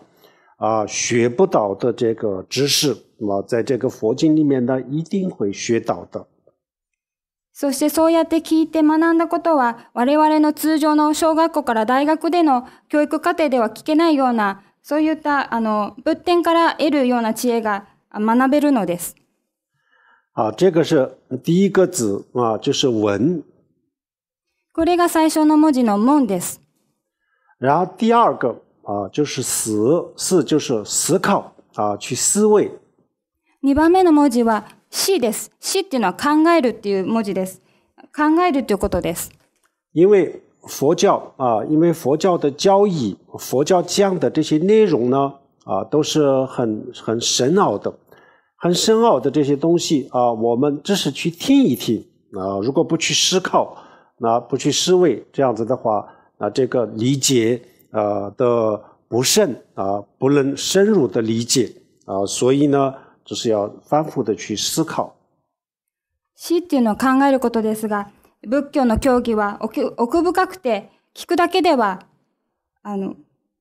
Speaker 1: 啊，学不到的这个知识啊，在这个佛经里面呢，一定会学到的。
Speaker 3: そしてそうやって聞いて学んだことは、我々の通常の小学校から大学での教育課程では聞けないような、そういった、あの、仏典から得るような知恵が学べるのです。
Speaker 1: 好，这个是第一个字啊，就是文。
Speaker 3: これが最初の文字の門です。
Speaker 1: 然后第二个就是就是思考去思维。
Speaker 3: 二番目の文字は死です。死っていうのは考えるっていう文字です。考えるということです。
Speaker 1: 因为佛教啊，因为佛教的教义、佛教讲的这些内容呢，啊，都是很很深奥的、很深奥的这些东西啊。我们只是去听一听啊，如果不去思考，那不去思维，这样子的话，那这个理解啊的不慎啊，不能深入的理解啊，所以呢。就是要反复的去思考。
Speaker 3: 死っていうのは考えることですが、仏教の教義は奥深くて、聞くだけでは、あの、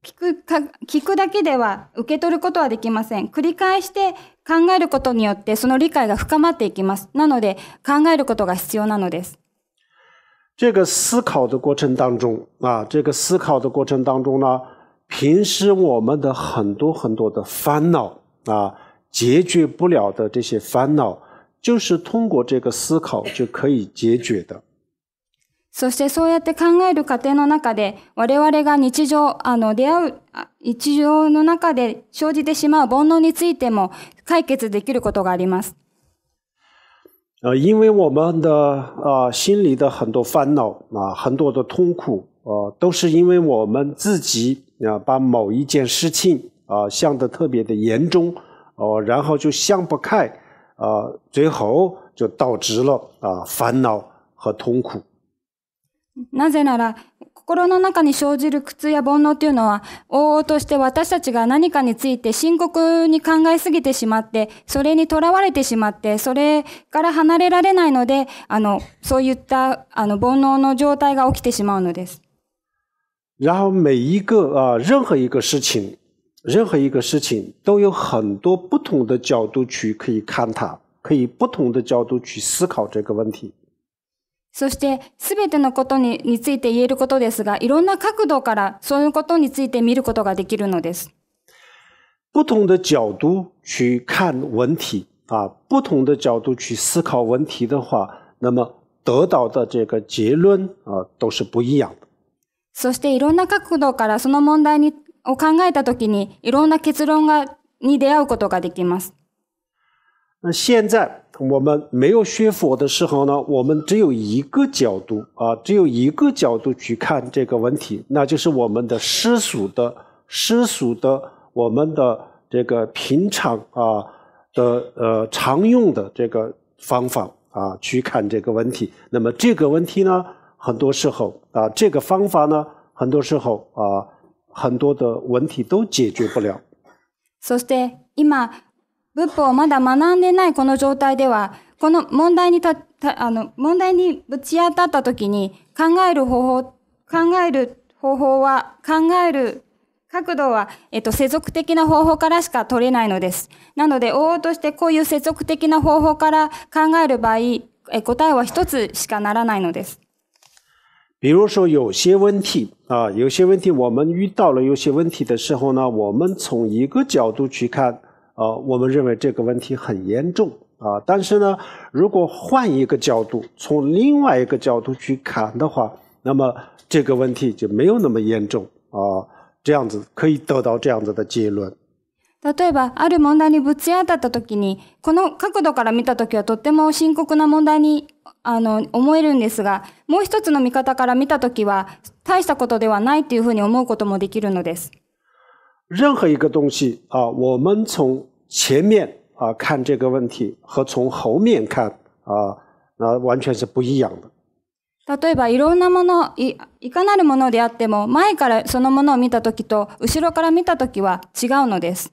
Speaker 3: 聞くか、聞くだけでは受け取ることはできません。繰り返して考えることによってその理解が深まっていきます。なので考えることが必要なのです。
Speaker 1: 这个思考的过程当中啊，这个思考的过程当中呢，平时我们的很多很多的烦恼啊。解决不了的这些烦恼，就是通过这个思考就可以解决的。
Speaker 3: そしてそうやって考える過程の中で、我々が日常あの出会う日常の中で生じてしまう煩悩についても解決できることがあります。
Speaker 1: 呃，因为我们的呃心里的很多烦恼啊，很多的痛苦啊，都是因为我们自己啊把某一件事情啊想得特别的严重。哦，然后就想不开啊、呃，最后就导致了啊、呃、烦恼和痛苦。
Speaker 3: なぜなら心の中に生じる苦痛や煩悩というのは、往々として私たちが何かについて深刻に考えすぎてしまって、それにとらわれてしまって、それから離れられないので、あの、そういった、あの、煩悩の状態が起きてしまうのです。
Speaker 1: 然后每一个啊、任何一个事情任何一个事情都有很多不同的角度去可以看它，可以不同的角度去思考这个问题。
Speaker 3: そしてすべてのことにについて言えることですが、いろんな角度からそういうことについて見ることができるのです。
Speaker 1: 不同的角度去看问题啊，不同的角度去思考问题的话，那么得到的这个结论啊都是不一样的。
Speaker 3: そしていろんな角度からその問題に。を考えたときにいろんな結論がに出会うことができます。
Speaker 1: 那现在我们没有学佛的时候呢，我们只有一个角度啊，只有一个角度去看这个问题，那就是我们的世俗的、世俗的、我们的这个平常啊的呃常用的这个方法啊去看这个问题。那么这个问题呢，很多时候啊，这个方法呢，很多时候啊。很多的都解决不了。
Speaker 3: そして今、仏法をまだ学んでないこの状態では、この問題にたあの問題にぶち当たった時に考える方法、考える方法は、考える角度は、えっと、世俗的な方法からしか取れないのです。なので、往々としてこういう世俗的な方法から考える場合、え答えは一つしかならないのです。
Speaker 1: 比如说，有些问题啊，有些问题我们遇到了，有些问题的时候呢，我们从一个角度去看，啊，我们认为这个问题很严重啊，但是呢，如果换一个角度，从另外一个角度去看的话，那么这个问题就没有那么严重啊，这样子可以得到这样子的结论。
Speaker 3: 例えば、ある問題にぶち当たったときに、この角度から見たときはとっても深刻な問題に、あの、思えるんですが、もう一つの見方から見たときは、大したことではないというふうに思うこともできるのです。
Speaker 1: 任何一个东西啊，我们从前面啊看这个问题和从后面看啊，那完全是不一样的。
Speaker 3: 例えばいろんなものいいかなるものであっても前からそのものを見たときと後ろから見たときは違うのです。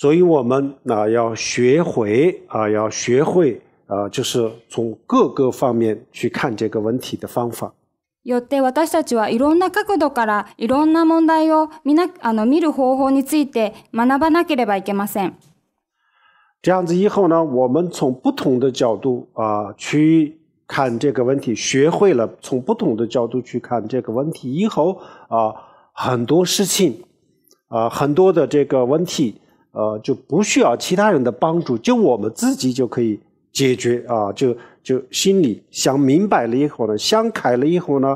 Speaker 1: 所以，我们那要学会啊，要学会啊，就是从各个方面去看这个问题的方法。
Speaker 3: よって、私たちはいろんな角度から、いろんな問題を見なあの見る方法について学ばなければいけません。
Speaker 1: 这样子以后呢，我们从不同的角度啊去看这个问题，学会了从不同的角度去看这个问题以后啊，很多事情啊，很多的这个问题。呃，就不需要其他人的帮助，就我们自己就可以解决啊。就就心里想明白了以后呢，想开了以后呢，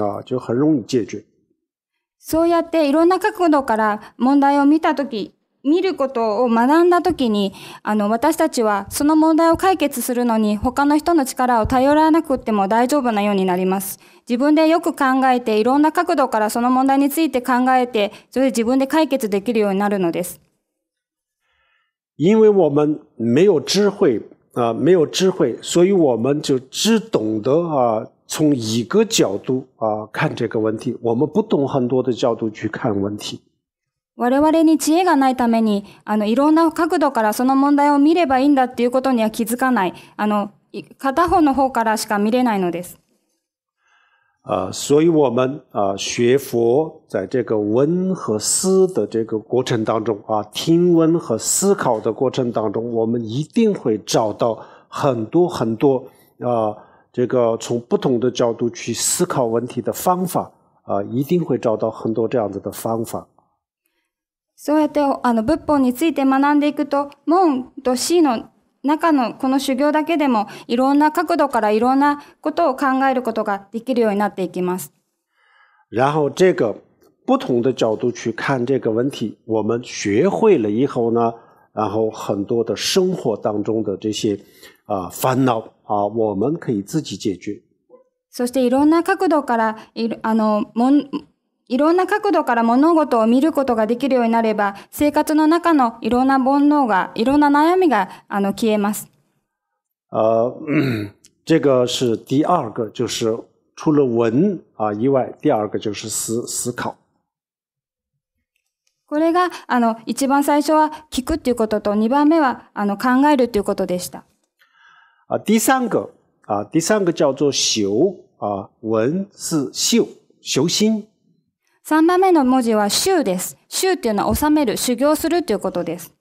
Speaker 1: 啊，就很容易解决。
Speaker 3: そうやっていろんな角度から問題を見たとき、見ることを学んだときに、あの、私たちはその問題を解決するのに他の人の力を頼らなくても大丈夫なようになります。自分でよく考えて、いろんな角度からその問題について考えて、それで自分で解決できるようになるのです。
Speaker 1: 因为我们没有智慧啊，没有智慧，所以我们就只懂得啊，从一个角度啊看这个问题，我们不懂很多的角度去看问题。
Speaker 3: 我々に知恵がないために、あのいろんな角度からその問題を見ればいいんだっていうことには気づかない。あの片方の方からしか見れないのです。
Speaker 1: 啊，所以，我们啊，学佛在这个闻和思的这个过程当中啊，听闻和思考的过程当中，我们一定会找到很多很多啊，这个从不同的角度去思考问题的方法啊，一定会找到很多这样子的方法。
Speaker 3: そうやってあの仏法について学んでいくと、問と思の。中のこの修行だけでもいろんな角度からいろんなことを考えることができるようになっていきます。
Speaker 1: 然后这个不同的角度去看这个问题，我们学会了以后呢，然后很多的生活当中的这些啊、呃、烦恼啊，我们可以自己解决。
Speaker 3: そしていろんな角度からいあのもいろんな角度から物事を見ることができるようになれば、生活の中のいろんな煩悩が、いろんな悩みがあの消えます。
Speaker 1: あ、这个是第二个，就是除了闻啊以外，第二个就是思思考。
Speaker 3: これがあの一番最初は聞くということと、二番目はあの考えるということでした。
Speaker 1: 啊，第三个啊，第三个叫做修啊，闻是修修心。
Speaker 3: 3番目の文字は衆です。衆っていうのは治める、修行するということです。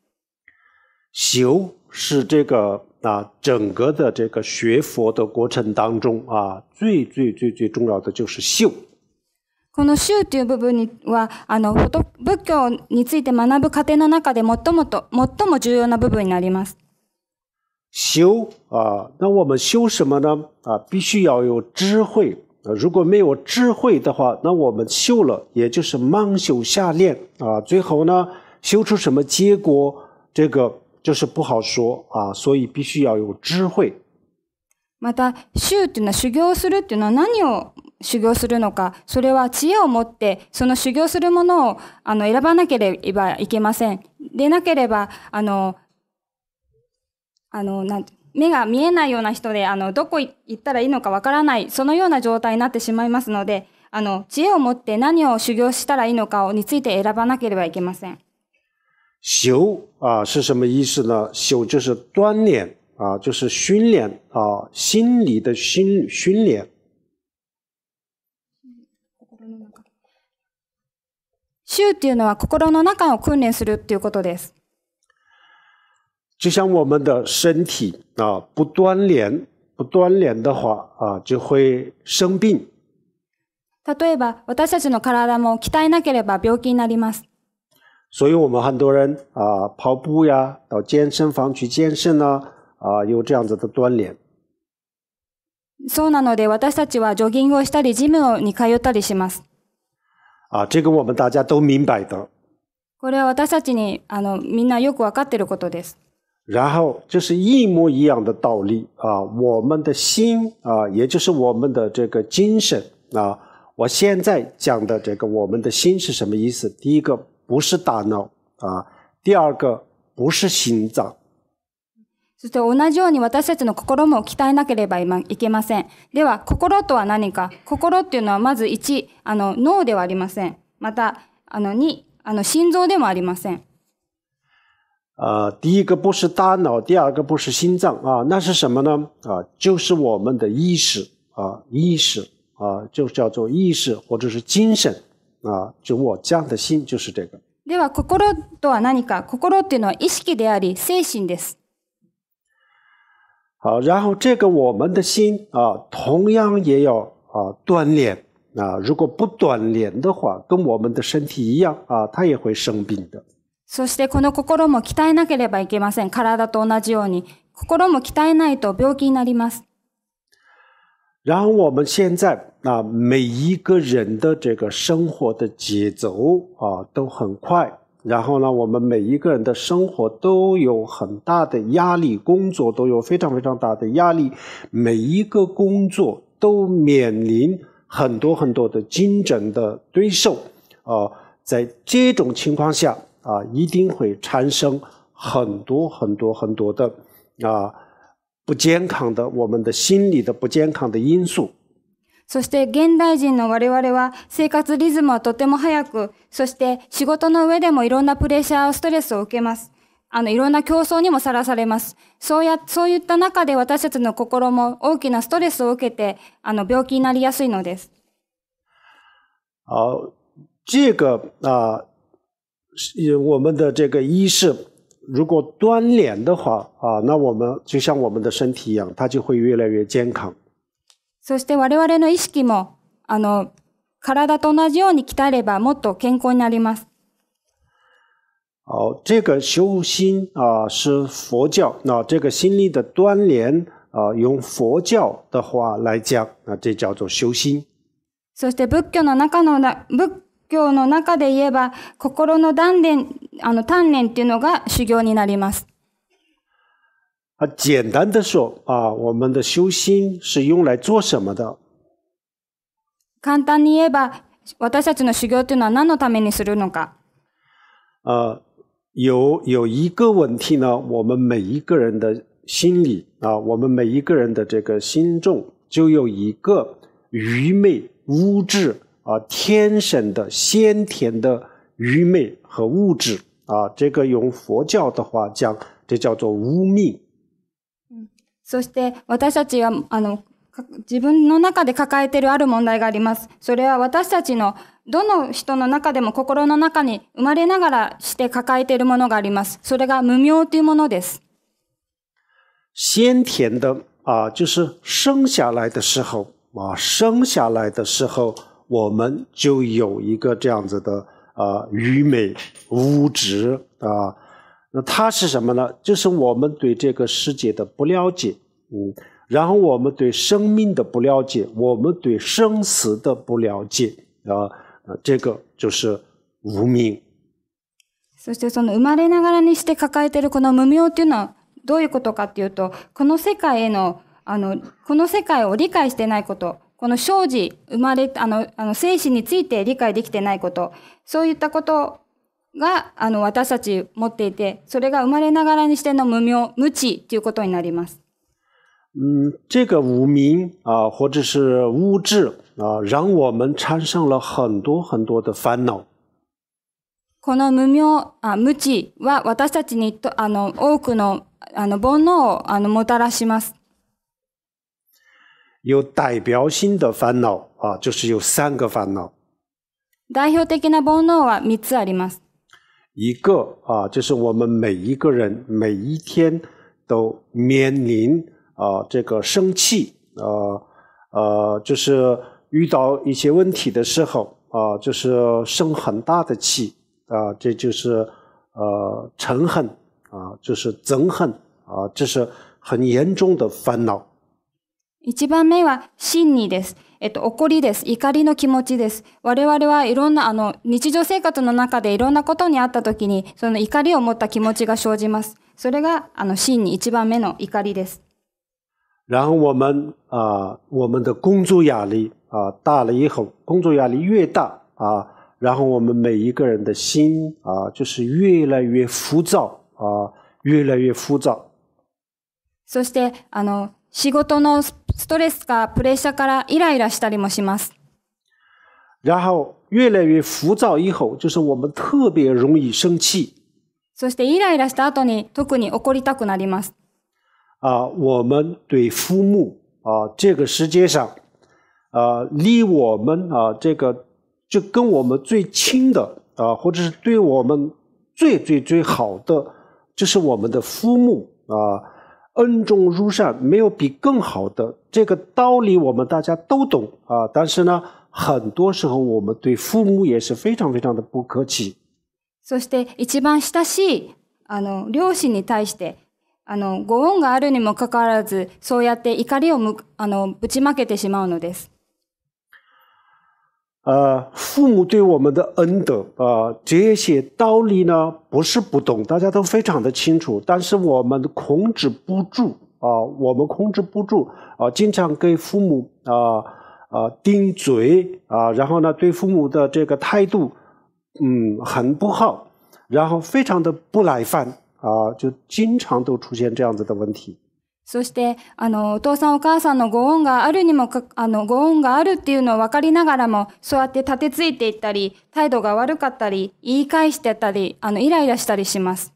Speaker 1: 修是这个啊，整个的这个学佛的过程当中啊，最最最最重要的就是修。
Speaker 3: この修という部分には、あの、仏教について学ぶ過程の中で最もと、最も重要な部分になります。
Speaker 1: 修啊，那我们修什么呢？啊，必须要有智慧呃，如果没有智慧的话，那我们修了，也就是盲修瞎练啊，最后呢，修出什么结果，这个就是不好说啊，所以必须要有智慧。
Speaker 3: また修っていうのは修行するっていうのは何を修行するのか、それは知恵を持ってその修行するものをあの選ばなければいけません。でなければあのあのなんて。目が見えないような人であのどこ行ったらいいのかわからないそのような状態になってしまいますのであの知恵を持って何を修行したらいいのかをについて選ばなければいけません。
Speaker 1: 修啊是什么意思呢？修就是锻炼啊，就是训练啊，心理的训训练。
Speaker 3: 修っていうのは心の中を訓練するっていうことです。
Speaker 1: 就像我们的身体啊，不锻炼、不锻炼的话啊，就会生病。
Speaker 3: 例えば、私たちの体も鍛えなければ病気になります。
Speaker 1: 所以我们很多人啊，跑步呀，到健身房去健身呢、啊，有这样子的锻炼。
Speaker 3: そうなので、私たちはジョギングをしたり、ジムに通ったりします。
Speaker 1: 啊，这个我们大家都明白的。
Speaker 3: これは私たちにあのみんなよくわかっていることです。
Speaker 1: 然后就是一模一样的道理啊，我们的心啊，也就是我们的这个精神啊。我现在讲的这个我们的心是什么意思？第一个不是大脑啊，第二个不是心脏。
Speaker 3: そして同じように私たちの心も鍛えなければいけません。では心とは何か？心っていうのはまず一、あの脳ではありません。またあの二、あの心臓でもありません。
Speaker 1: 呃，第一个不是大脑，第二个不是心脏啊，那是什么呢？啊，就是我们的意识啊，意识啊，就叫做意识或者是精神啊，就我这样的心就是这个。
Speaker 3: では、心とは何か？心というのは意識であり精神です。
Speaker 1: 好，然后这个我们的心啊，同样也要啊锻炼啊，如果不锻炼的话，跟我们的身体一样啊，它也会生病的。
Speaker 3: そしてこの心も鍛えなければいけません。体と同じように心も鍛えないと病気になります。
Speaker 1: 然后我们现在啊，每一个人的这个生活的节奏啊都很快。然后呢，我们每一个人的生活都有很大的压力，工作都有非常非常大的压力。每一个工作都面临很多很多的竞争的对手啊，在这种情况下。啊，一定会产生很多很多很多的啊不健康的我们的心理的不健康的因素。
Speaker 3: そして現代人の我々は生活リズムはとても早く、そして仕事の上でもいろんなプレッシャー、ストレスを受けます。あの、いろんな競争にもさらされます。そうや、そういった中で私たちの心も大きなストレスを受けて、あの、病気になりやすいのです。
Speaker 1: あ、这个、あ、我们的这个衣识，如果锻炼的话啊，那我们就像我们的身体一样，它就会越来越健康。
Speaker 3: そして我々の意識もあの体と同じように鍛えればもっと健康になります。
Speaker 1: 好，这个修心啊，是佛教。那这个心力的锻炼啊，用佛教的话来讲，那这叫做修心。
Speaker 3: そして仏教の中のな仏。教の中で言えば、心の鍛錬、あの、鍛錬っていうのが修行になります。
Speaker 1: 简单的说啊，我们的修心是用来做什么的？
Speaker 3: 簡単に言えば、私たちの修行というのは何のためにするのか。
Speaker 1: 呃，有有一个问题呢，我们每一个人的心里啊，我们每一个人的这个心中，就有一个愚昧、无知啊，天神的、先天的愚昧和物质啊，这个用佛教的话讲，这叫做无明。
Speaker 3: 嗯，そして私たちはあの自分の中で抱えているある問題があります。それは私たちのどの人の中でも心の中に生まれながらして抱えているものがあります。それが無明というものです。
Speaker 1: 先天的啊，就是生下来的时候啊，生下来的时候。我们就有一个这样子的啊愚昧无知啊，那它是什么呢？就是我们对这个世界的不了解，嗯，然后我们对生命的不了解，我们对生死的不了解啊，呃，这个就是无明。
Speaker 3: そしてその生まれながらにして抱えているこの無明というのはどういうことかというと、この世界へのあのこの世界を理解してないこと。この生じ、生まれ、あの、あの精神について理解できてないこと、そういったことが、あの、私たち持っていて、それが生まれながらにしての無名、無知ということになります。
Speaker 1: 嗯，这个无名啊，或者是物质啊，让我们产生了很多很多的烦恼。
Speaker 3: この無名あ無知は私たちにとあの多くのあの煩悩をあのもたらします。
Speaker 1: 有代表性的烦恼啊，就是有三个烦恼。
Speaker 3: 代表的な煩悩は三つあります。
Speaker 1: 一个啊，就是我们每一个人每一天都面临啊，这个生气啊，呃，就是遇到一些问题的时候啊，就是生很大的气啊，这就是呃嗔恨啊，就是憎恨啊，这是很严重的烦恼。
Speaker 3: 一番目は真にです。えっと、怒りです。怒りの気持ちです。我々はいろんな、あの、日常生活の中でいろんなことにあった時に、その怒りを持った気持ちが生じます。それが、あの、真に一番目の怒りです。
Speaker 1: 然后我们啊、呃，我们的工作压力啊、呃、大了以后，工作压力越大啊，然后我们每一个人的心啊，就是越来越浮躁啊，越来越浮躁。
Speaker 3: そしてあの仕事のストレスかプレッシャーからイライラしたりもします。
Speaker 1: 然后越来越浮躁以后，就是我们特别容易生气。
Speaker 3: そしてイライラした後に特に怒りたくなります。
Speaker 1: 啊，我们对父母啊，这个世界上啊，离我们啊，这个就跟我们最亲的啊，或者是对我们最最最好的，就是我们的父母啊。恩重如山，没有比更好的。这个道理我们大家都懂啊，但是呢，很多时候我们对父母也是非常非常的不客气。
Speaker 3: そして一番親しいあの両親に対して。あの、ご恩があるにもかかわらず、そうやって怒りをむあのぶちまけてしまうのです。
Speaker 1: 呃，父母对我们的恩德啊，这些道理呢，不是不懂，大家都非常的清楚。但是我们控制不住啊，我们控制不住啊，经常给父母啊啊顶嘴啊，然后呢，对父母的这个态度，嗯，很不好，然后非常的不耐烦啊，就经常都出现这样子的问题。
Speaker 3: そして、あの、お父さんお母さんのご恩があるにもか、あの、ご恩があるっていうのを分かりながらも、そうやって立てついていったり、態度が悪かったり、言い返してたり、あの、イライラしたりします。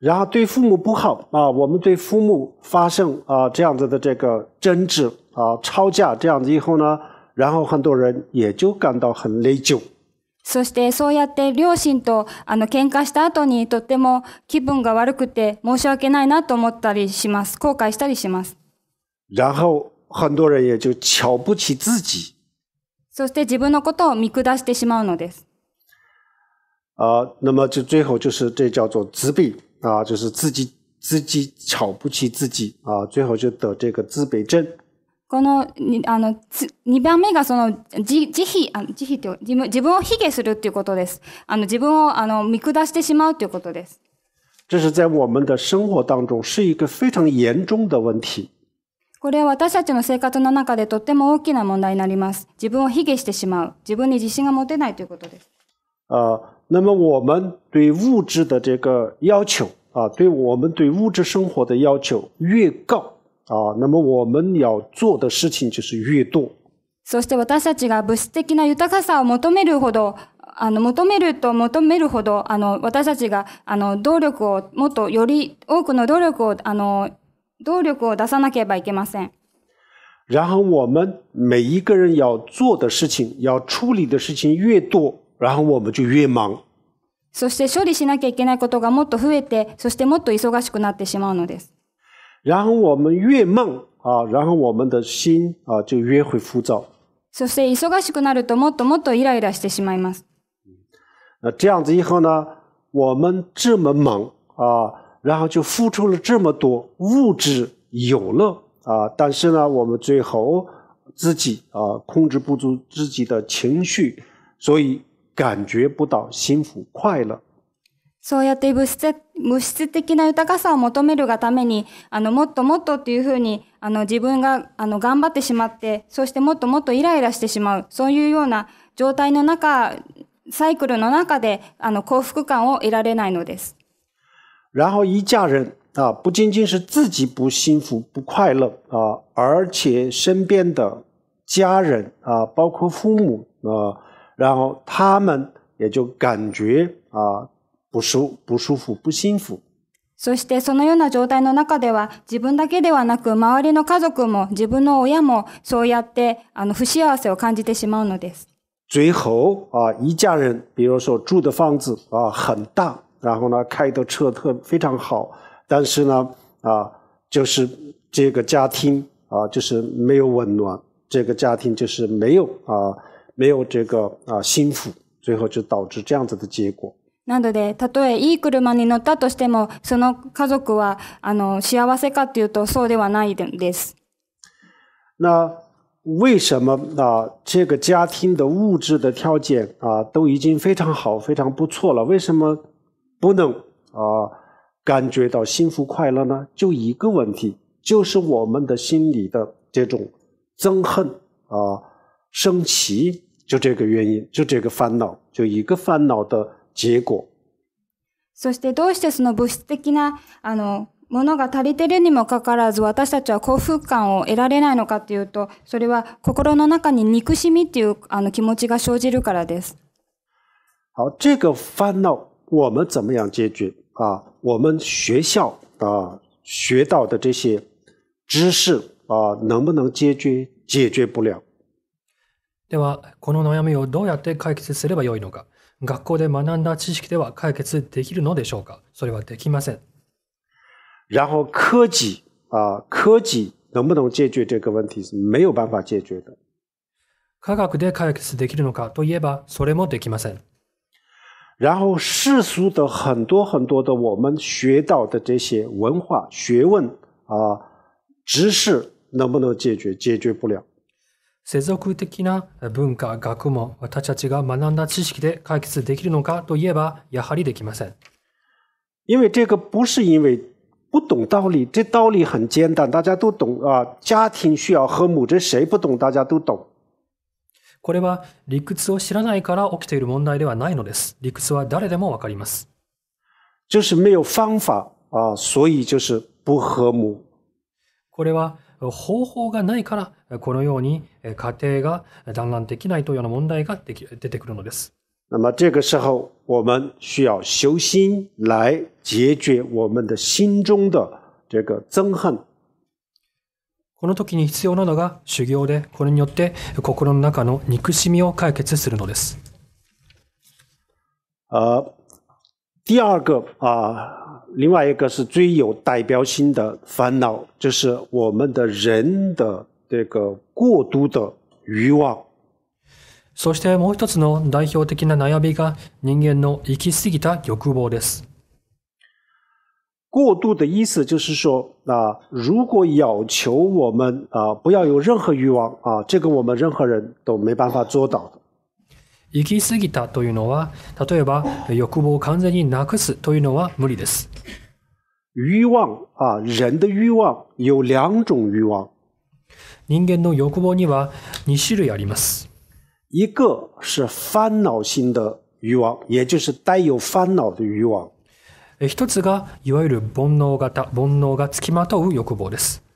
Speaker 1: 然后对父母不好啊，我们对父母发生啊这样子的这个争执啊、吵架这样子以后呢，然后很多人也就感到很内疚。
Speaker 3: そしてそうやって両親とあの喧嘩した後にとっても気分が悪くて申し訳ないなと思ったりします。後悔したりします。
Speaker 1: 然后很多人也就瞧不起自己。
Speaker 3: そして自分のことを見下してしまうのです。
Speaker 1: あ、那么就最后就是这叫做自闭啊，就是自己自己瞧不起自己啊，最后就得这个自卑症。
Speaker 3: この、あの、二番目がその、自、慈費、あの自費って自分、自分を卑下するっていうことです。あの、自分を、あの、見下してしまうということです。
Speaker 1: 这是在我们的生活当中是一个非常严重的问题。
Speaker 3: これは私たちの生活の中でとっても大きな問題になります。自分を卑下してしまう。自分に自信が持てないということです。
Speaker 1: 啊，那么我们对物质的这个要求啊，对我们对物质生活的要求越高。啊，那么我们要做的事情就是越度。
Speaker 3: そして私たちが物質的な豊かさを求めるほど、あの、求めると求めるほど、あの、私たちが、あの、動力を、もっとより多くの努力を、あの、動力を出さなければいけません。
Speaker 1: 然后我们每一个人要做的事情、要处理的事情越多、然后我们就越忙。
Speaker 3: そして処理しなきゃいけないことがもっと増えて、そしてもっと忙しくなってしまうのです。
Speaker 1: 然后我们越忙啊，然后我们的心啊就越会浮躁。
Speaker 3: そして忙しくなるともっともっとイライラしてしまいます。
Speaker 1: 那这样子以后呢，我们这么猛啊，然后就付出了这么多物质、有了啊，但是呢，我们最后自己啊控制不住自己的情绪，所以感觉不到幸福、快乐。
Speaker 3: そうやってぶしで無質的な豊かさを求めるがために、あの、もっともっとっていうふうに、あの、自分が、あの、頑張ってしまって、そしてもっともっとイライラしてしまう、そういうような状態の中、サイクルの中で、あの、幸福感を得られないのです。
Speaker 1: 然后一家人啊，不仅仅是自己不幸福、不快乐啊，而且身边的家人啊，包括父母啊，然后他们也就感觉啊。不舒不舒服，不幸福。
Speaker 3: そしてそのような状態の中では、自分だけではなく周りの家族も自分の親もそうやってあの不幸せを感じてしまうのです。
Speaker 1: 最后啊，一家人，比如说住的房子啊很大，然后呢开的车特非常好，但是呢啊就是这个家庭啊就是没有温暖，这个家庭就是没有啊没有这个啊幸福，最后就导致这样子的结果。
Speaker 3: なので、たとえいい車に乗ったとしても、その家族はあの幸せかっていうとそうではないです。
Speaker 1: 那为什么啊，这个家庭的物质的条件啊都已经非常好、非常不错了，为什么不能啊感觉到幸福快乐呢？就一个问题，就是我们的心里的这种憎恨啊、生起，就这个原因，就这个烦恼，就一个烦恼的。结果。
Speaker 3: そしてどうしてその物質的な、あの、ものが足りてるにもかかわらず私たちは幸福感を得られないのかというと、それは心の中に憎しみっていうあの気持ちが生じるからです。
Speaker 1: 好、这个烦恼我们怎么样解决啊？我们学校啊学到的这些知识啊，能不能解决？解决不了。
Speaker 2: では、この悩みをどうやって解決すればよいのか。学校で学んだ知識では解決できるのでしょうかそれはできません。
Speaker 1: 然后科技啊，科技能不能
Speaker 2: 解决这个问题是没有办
Speaker 1: 法解决的。
Speaker 2: 科学で解決できるのかといえばそれもできません。
Speaker 1: 然后世俗的很多很多的我们学到的这些文化学问啊知识能不能解决？解决不了。
Speaker 2: 世俗的な文化、学問、私たちが学んだ知識で解決できるのかといえば、やはりできません。
Speaker 1: 因为这个不是因为不懂道理，这道理很简单，大家都懂啊。家庭需要和睦，这谁不懂？大家都懂。
Speaker 2: これは理屈を知らないから起きている問題ではないのです。理屈は誰でもわかります。就是没
Speaker 1: 有方法啊，所以就是不和
Speaker 2: これは方法がないから、このように家庭が団らんできないというような問題が出てくるのです。
Speaker 1: 那么这个时候，我们需要修心来解决我们的心中的这个憎恨。
Speaker 2: この時に必要なのが修行で、これによって心の中の憎しみを解決するのです。
Speaker 1: 呃，第二个啊、另外一个是最有代表性的烦恼，就是我们的人的这个过度的欲望。
Speaker 2: そしてもう一つの代表的な悩みが人間の行き過ぎた欲望です。
Speaker 1: 过度的意思就是说，啊，如果要求我们啊不要有任何欲望啊，这个我们任何人都没办法做到。
Speaker 2: 行き過ぎたというのは、例えば欲望を完全になくすというのは無理です。
Speaker 1: 欲望啊，人的欲望有两种欲望。
Speaker 2: 人間の欲望には二種類あります。
Speaker 1: 一个是烦恼心的欲望，也就是带有烦恼的欲望。
Speaker 2: 一つがいわゆる煩悩型、煩悩がつきまとう欲望です。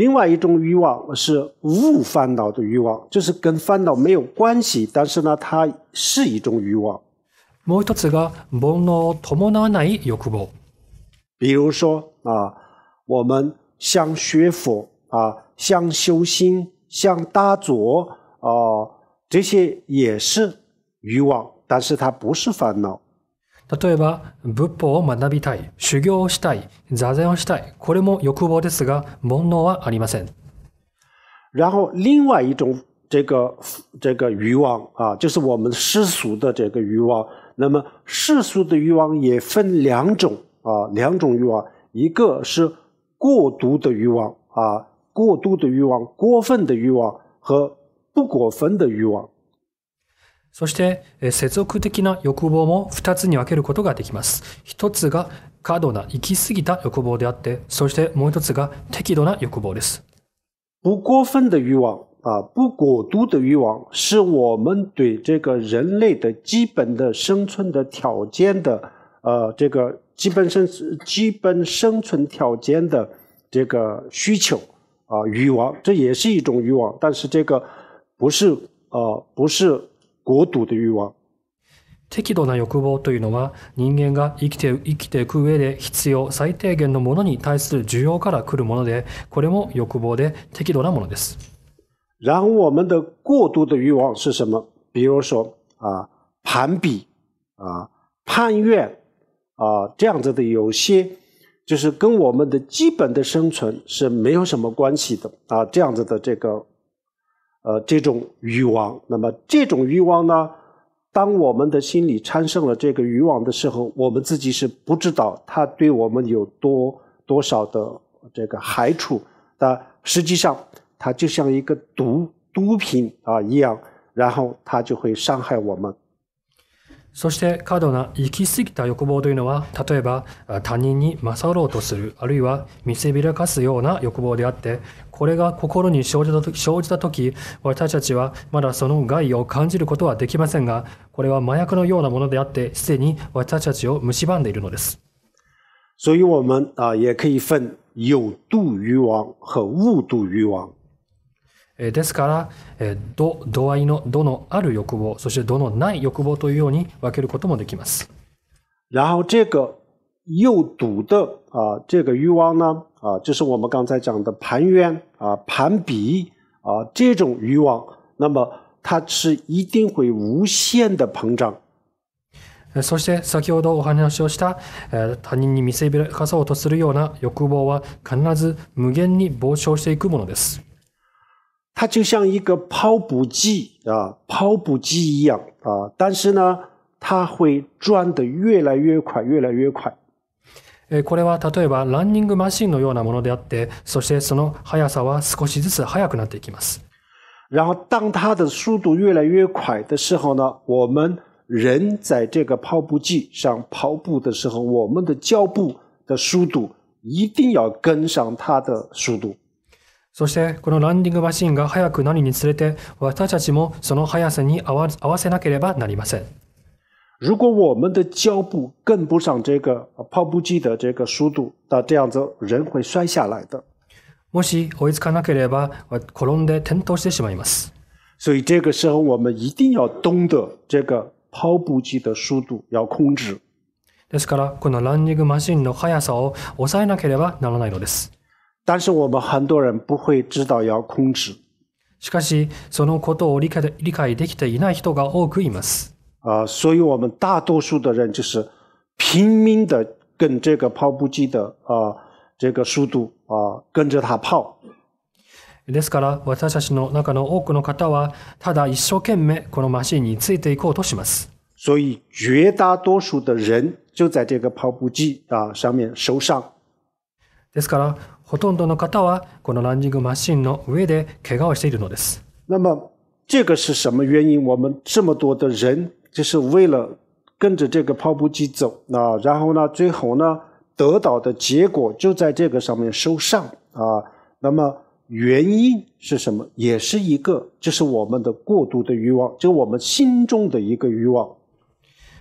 Speaker 2: 另外一种
Speaker 1: 欲望是无烦恼的欲望，就是跟烦恼没有关系，但是呢，它是一种欲望。比如说啊，我们想学佛啊，想修心，想打坐啊，这些也是欲望，但是它不是烦恼。
Speaker 2: 例えば、仏法を学びたい、修行をしたい、座禅をしたい、これも欲望ですが、煩悩はありません。
Speaker 1: 然后、另外一种这个这个欲望啊，就是我们世俗的这个欲望。那么世俗的欲望也分两种啊，两种欲望，一个是过度的欲望啊，过度的欲望、过分的欲望和不过分的欲望。
Speaker 2: そして、接続的な欲望も二つに分けることができます。一つが過度な行き過ぎた欲望であって、そしてもう一つが適度な欲望です。
Speaker 1: 不过分的欲望不过度的欲望，是我们对这个人类的基本的生存的条件的，呃，这个基本生基本生存条件的这个需求欲望，这也是一种欲望，但是这个不是呃不是国度的欲望。
Speaker 2: 適度な欲望というのは、人間が生きて生きていく上で必要最低限のものに対する需要から来るもので、これも欲望で適度なものです。
Speaker 1: 然后我们的过度的欲望是什么？比如说啊，攀比啊、攀怨啊这样子的，有些就是跟我们的基本的生存是没有什么关系的啊，这样子的这个。呃，这种欲望，那么这种欲望呢？当我们的心里产生了这个欲望的时候，我们自己是不知道它对我们有多多少的这个害处但实际上，它就像一个毒毒品啊一样，然后它就会伤害我们。
Speaker 2: そして過度な行き過ぎた欲望というのは例えば他人に勝ろうとするあるいは見せびらかすような欲望であってこれが心に生じた生じた時私たちはまだその害を感じることはできませんがこれは麻薬のようなものであってすでに私たちを蝕んでいるのです。
Speaker 1: 所以我们啊也可以分有度于王和无度于王。
Speaker 2: えですから、え度度合いの度のある欲望そして度のない欲望というように分けることもできます。然后这个诱
Speaker 1: 堵的啊、这个欲望呢啊、就是我们刚才讲的盘冤啊、盘比啊这种欲望，那么它是一定会无限的膨胀。
Speaker 2: そして先ほどお話をした、他人に見せびらかそうとするような欲望は必ず無限に膨張していくものです。
Speaker 1: 它就像一个跑步机啊，跑步机一样啊，但是呢，它会转得越来越快，越来越快。
Speaker 2: これは例えばランニングマシンのようなものであって、そしてその速さは少しずつ速くなっていきます。
Speaker 1: 然后，当它的速度越来越快的时候呢，我们人在这个跑步机上跑步的时候，我们的脚步的速度一定要跟上它的速度。
Speaker 2: そしてこのランディングマシンが速くなるにつれて私たちもその速さに合わせなければなりません。
Speaker 1: 如果我们的脚步跟不上这个跑步机的这个速度，那这样子人会摔下来的。
Speaker 2: もし追いつかなければ転んで転倒してしまいます。所以这个时候我们一定要懂得
Speaker 1: 这个跑步机的速度要控制。
Speaker 2: ですからこのランニングマシンの速さを抑えなければならないのです。但是我们很多人不会知道要控制。しかし、そのことを理解理解できていない人が多くいます。
Speaker 1: 啊，所以我们大多数的人就是拼命的跟这个跑步机的啊这个速度啊跟着它跑。
Speaker 2: ですから、私たちの中の多くの方は、ただ一生懸命このマシンについていこうとします。
Speaker 1: 所以绝大多数的人就在这个跑步机啊上面受伤。
Speaker 2: ですから。ほとんどの方はこのランニングマシンの上で怪我をしているのです。
Speaker 1: 那么这个是什么原因？我们这么多的人就是为了跟着这个跑步机走啊，然后呢，最后呢得到的结果就在这个上面受伤啊。那么原因是什么？也是一个，就是我们的过度的欲望，就我们心中的一个欲望。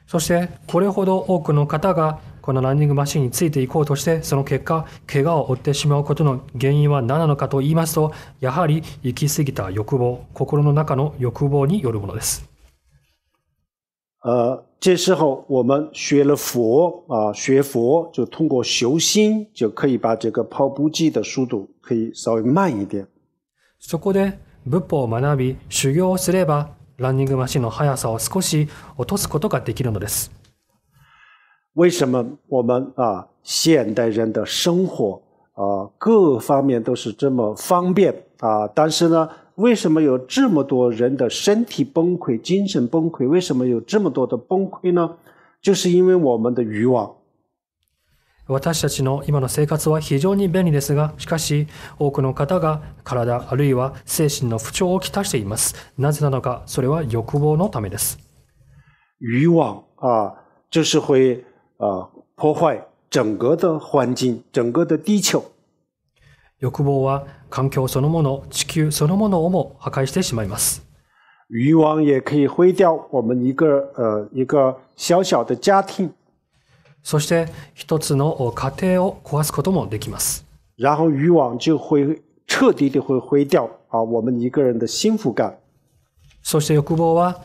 Speaker 2: そしてこれほど多くの方がこのランニングマシンについていこうとしてその結果怪我を負ってしまうことの原因は何なのかと言いますとやはり行き過ぎた欲望心の中の欲望によるものです。
Speaker 1: 呃，这时候我们学了佛啊，学佛就通过修心，就可以把这个跑步机的速度可以稍微慢一点。
Speaker 2: そこで仏法を学び修行をすればランニングマシンの速さを少し落とすことができるのです。
Speaker 1: 为什么我们啊，现代人的生活啊，各方面都是这么方便啊？但是呢，为什么有这么多人的身体崩溃、精神崩溃？为什么有这么多的崩溃呢？就是因为我们的欲望。
Speaker 2: 私たちの今の生活は非常に便利ですが、しかし多くの方が体あるいは精神の不調をきたしています。なぜなのか？それは欲望のためです。
Speaker 1: 欲望啊，就是会。啊！破坏整个的环境，整个的地球。
Speaker 2: 欲望は環境そのもの、地球そのものも破壊してしまいます。
Speaker 1: 渔网也可以毁掉我们一个呃一个小小的家庭。
Speaker 2: そして一つの家庭を壊すこともできます。然后渔网就会彻底的会毁
Speaker 1: 掉啊，我们一个人的幸福感。
Speaker 2: そして欲望は。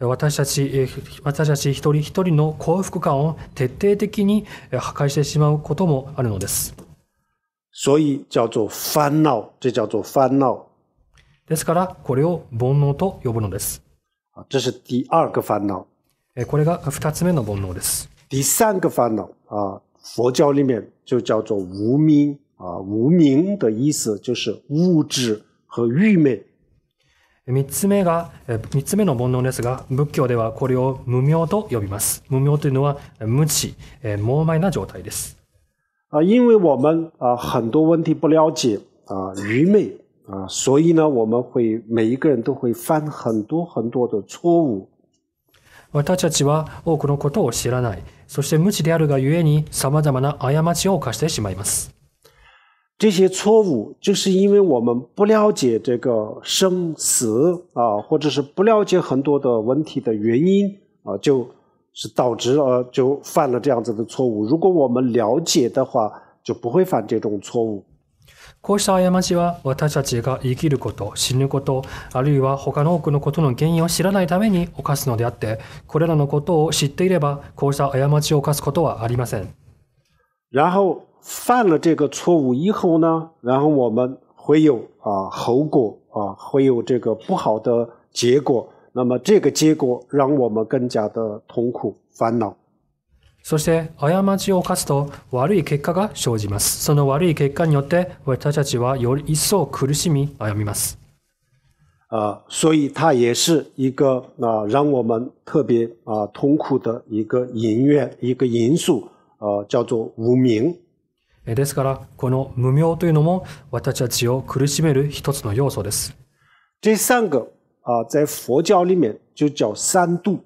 Speaker 2: 私たち、私たち一人一人の幸福感を徹底的に破壊してしまうこともあるのです。
Speaker 1: 所以叫做烦恼，这叫做烦恼。
Speaker 2: ですから、これを煩悩と呼ぶのです。这是第二个烦恼。これが二つ目の煩悩です。
Speaker 1: 第三个烦恼啊，佛教里面就叫做无明啊，无明的意思就是物质
Speaker 2: 和愚昧。3つ目が、3つ目の煩悩ですが、仏教ではこれを無明と呼びます。無明というのは無知、盲昧な状態です。
Speaker 1: 因为我们啊很多问题不了解啊愚昧啊，所以呢我们会每一个人都会犯很多很多的错误。
Speaker 2: 私たちは多くのことを知らない、そして無知であるがゆえに様々な過ちを犯してしまいます。
Speaker 1: 这些错误就是因为我们不了解这个生死啊，或者是不了解很多的问题的原因啊，就是导致呃，就犯了这样子的错误。如果我们了解的话，就不会犯这种错误。
Speaker 2: こうした過ちは、私たちが生きること、死ぬこと、あるいは他の多くのことの原因を知らないために犯すのであって、これらのことを知っていれば、こうした過ちを犯すことはありません。
Speaker 1: 然后。犯了这个错误以后呢，然后我们会有啊后果啊，会有这个不好的结果。那么这个结果让我们更加的痛苦烦恼。
Speaker 2: そして、誤ちを犯すと悪い結果が生じます。その悪い結果によって私たちはより一層苦しみ悩みます。
Speaker 1: 啊，所以它也是一个啊让我们特别啊痛苦的一个因缘一个因素啊，叫做无名。
Speaker 2: ですから、この無明というのも私たちを苦しめる一つの要素です。
Speaker 1: 第三在佛教里面就叫三度。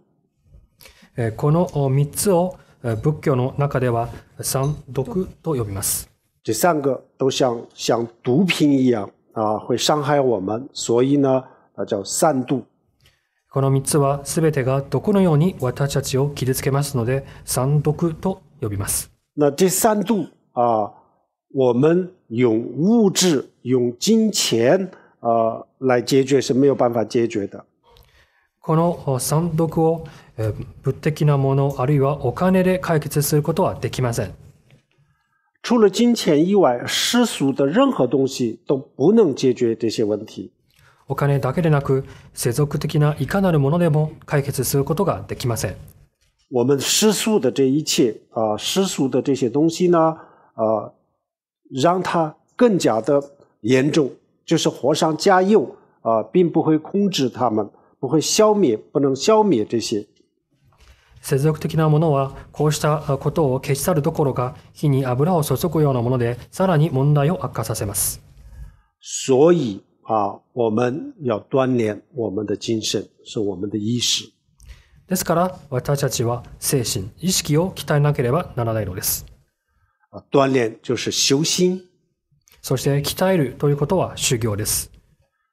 Speaker 2: この三つを仏教の中では三毒と呼びます。
Speaker 1: 三都像像毒品一样会伤害我们，所以呢，叫三度。
Speaker 2: この三つはすべてが毒のように私たちを傷つけますので、三毒と呼びます。那第三
Speaker 1: 度啊，我们用物质、用金钱啊来解决是没有办法解决的。
Speaker 2: この三毒を物的なものあるいはお金で解決することはできません。
Speaker 1: 除了金钱以外，世俗的任何东西都不能解决这些问题。
Speaker 2: お金だけでなく世俗的ないかなるものでも解決することができません。
Speaker 1: 我们世俗的这一切啊，世俗的这些东西呢？呃，让它更加的严重，就是火上加油啊，并不会控制它们，不会消灭，不能消灭这些。
Speaker 2: 接続的なものはこうしたことを消すあるところが火に油を注ぐようなものでさらに問題を悪化させます。
Speaker 1: 所以啊，我们要锻炼我们的精神，是我们的意识。
Speaker 2: ですから、私たちは精神、意識を鍛えなければならないのです。
Speaker 1: 锻炼就是修心。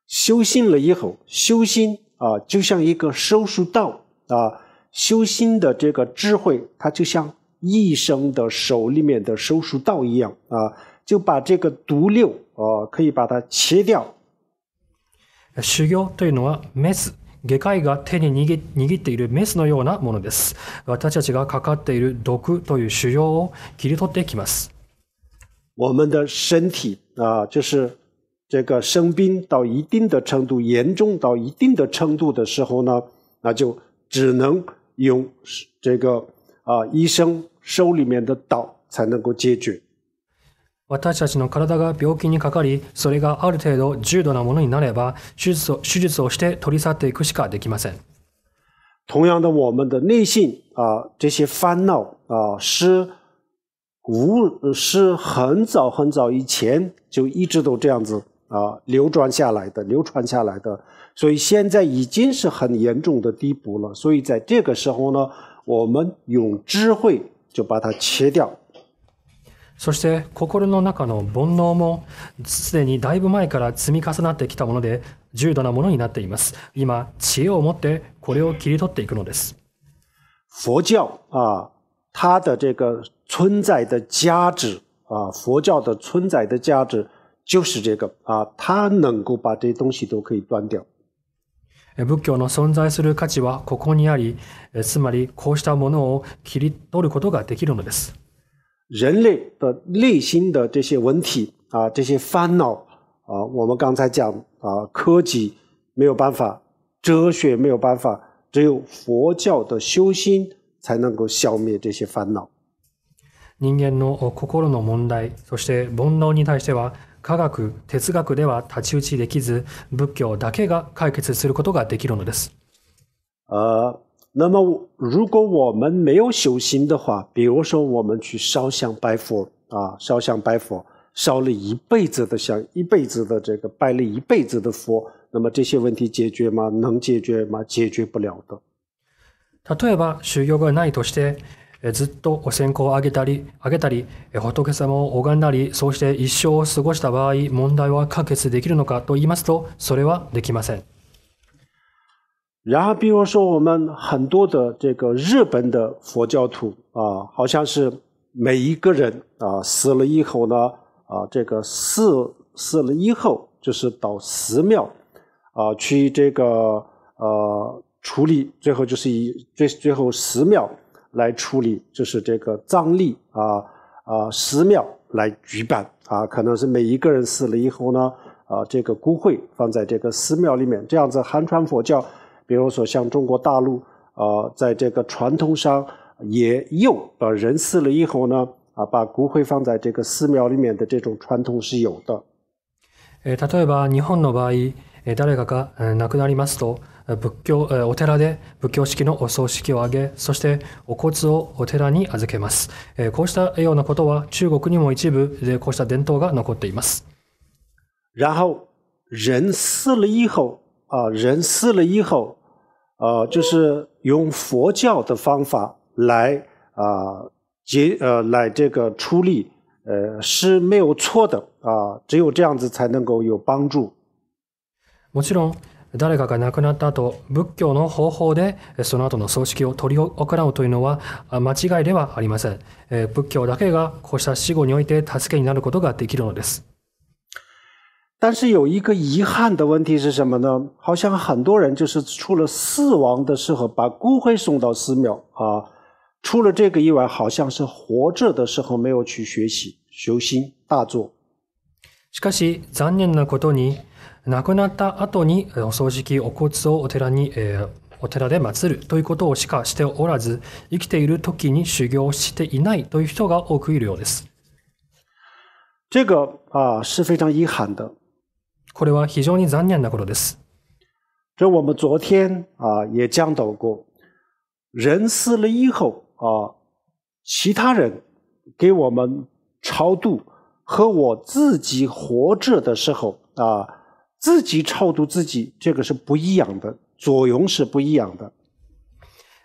Speaker 1: 修行了以后，修心啊，就像一个手术刀啊。修心的这个智慧，它就像医生的手里面的手术刀一样啊，就把这个毒瘤啊，可以把它切掉。
Speaker 2: 外科医が手に握っているメスのようなものです。私たちがかかっている毒という腫瘍を切り取っていきます。
Speaker 1: 我们的身体啊，就是这个生病到一定的程度，严重到一定的程度的时候呢，那就只能用这个啊医生手里面的刀才能够解决。
Speaker 2: 私たちの体が病気にかかり、それがある程度重度なものになれば、手術手術をして取り去っていくしかできません。
Speaker 1: 同样的，我们的内心啊，这些烦恼啊，是无是很早很早以前就一直都这样子啊流转下来的、流传下来的，所以现在已经是很严重的地步了。所以在这个时候呢，我们用智慧就把它切掉。
Speaker 2: そして心の中の煩悩もすでにだいぶ前から積み重なってきたもので重度なものになっています。今、知恵を持ってこれを切り取っていくのです。
Speaker 1: 佛教啊，它的这个存在的价值啊，佛教的存在的价值就是这个啊，它能够把这些东西都可以断掉。
Speaker 2: 仏教の存在する価値はここにあり、つまりこうしたものを切り取ることができるのです。
Speaker 1: 人类的内心的这些问题啊，这些烦恼啊，我们刚才讲啊，科技没有办法，哲学没有办法，只有佛教的修心才能够消灭这些烦恼。
Speaker 2: 人間の心の問題そして煩悩に対しては科学哲学では立ち打ちできず、仏教だけが解決することができるのです。啊。那
Speaker 1: 么，如果我们没有修行的话，比如说我们去烧香拜佛啊，烧香拜佛，烧了一辈子的香，一辈子的这个拜了一辈子的佛，那么这些问题解决吗？能解决吗？解决不了的。
Speaker 2: 他对吧？修行がないとして、えずっとお善行あげたりあげたり、え仏様を拝んだり、そして一生を過ごした場合、問題は解決できるのかと言いますと、それはできません。
Speaker 1: 然后，比如说我们很多的这个日本的佛教徒啊，好像是每一个人啊死了以后呢啊，这个死死了以后就是到寺庙啊去这个呃处理，最后就是以最最后寺庙来处理，就是这个葬礼啊啊寺庙来举办啊，可能是每一个人死了以后呢啊，这个骨灰放在这个寺庙里面，这样子汉传佛教。比如说，像中国大陆，呃，在这个传统上也用，啊，人死了以后呢，啊，把骨灰放在这个寺庙里面的这种传统是有的。
Speaker 2: え、例えば日本の場合、え、誰がが亡くなりますと、仏教えお寺で仏教式のお葬式をあげ、そしてお骨をお寺に預けます。え、こうしたようなことは中国にも一部でこうした伝統が残っています。
Speaker 1: 然后人死了以后，啊，人死了以后。呃，就是用佛教的方法来啊、呃、结呃来这个出力，呃是没有错的啊、呃，只有这样子才能够有帮助。
Speaker 2: もちろん誰かが亡くなった後、仏教の方法でその後の葬式を執り行うというのは間違いではありません。え仏教だけがこうした死後において助けになることができるのです。
Speaker 1: 但是有一个遗憾的问题是什么呢？好像很多人就是出了死亡的时候，把骨灰送到寺庙啊。出了这个以外，好像是活着的时候没有去学习修心大作。
Speaker 2: しかし残念なことに、亡くなった後にお葬式お骨をお寺にお寺で祀るということをしかしておらず、生きている時に修行していないという人が多くいるようです。这个啊是非常遗憾的。これは非常に
Speaker 1: 残念なことです。这我们昨天啊也讲到过，人死了以后啊，其他人给我们超度和我自己活着的时候啊，自己超度自己，这个是不一样的，作用是不一样的。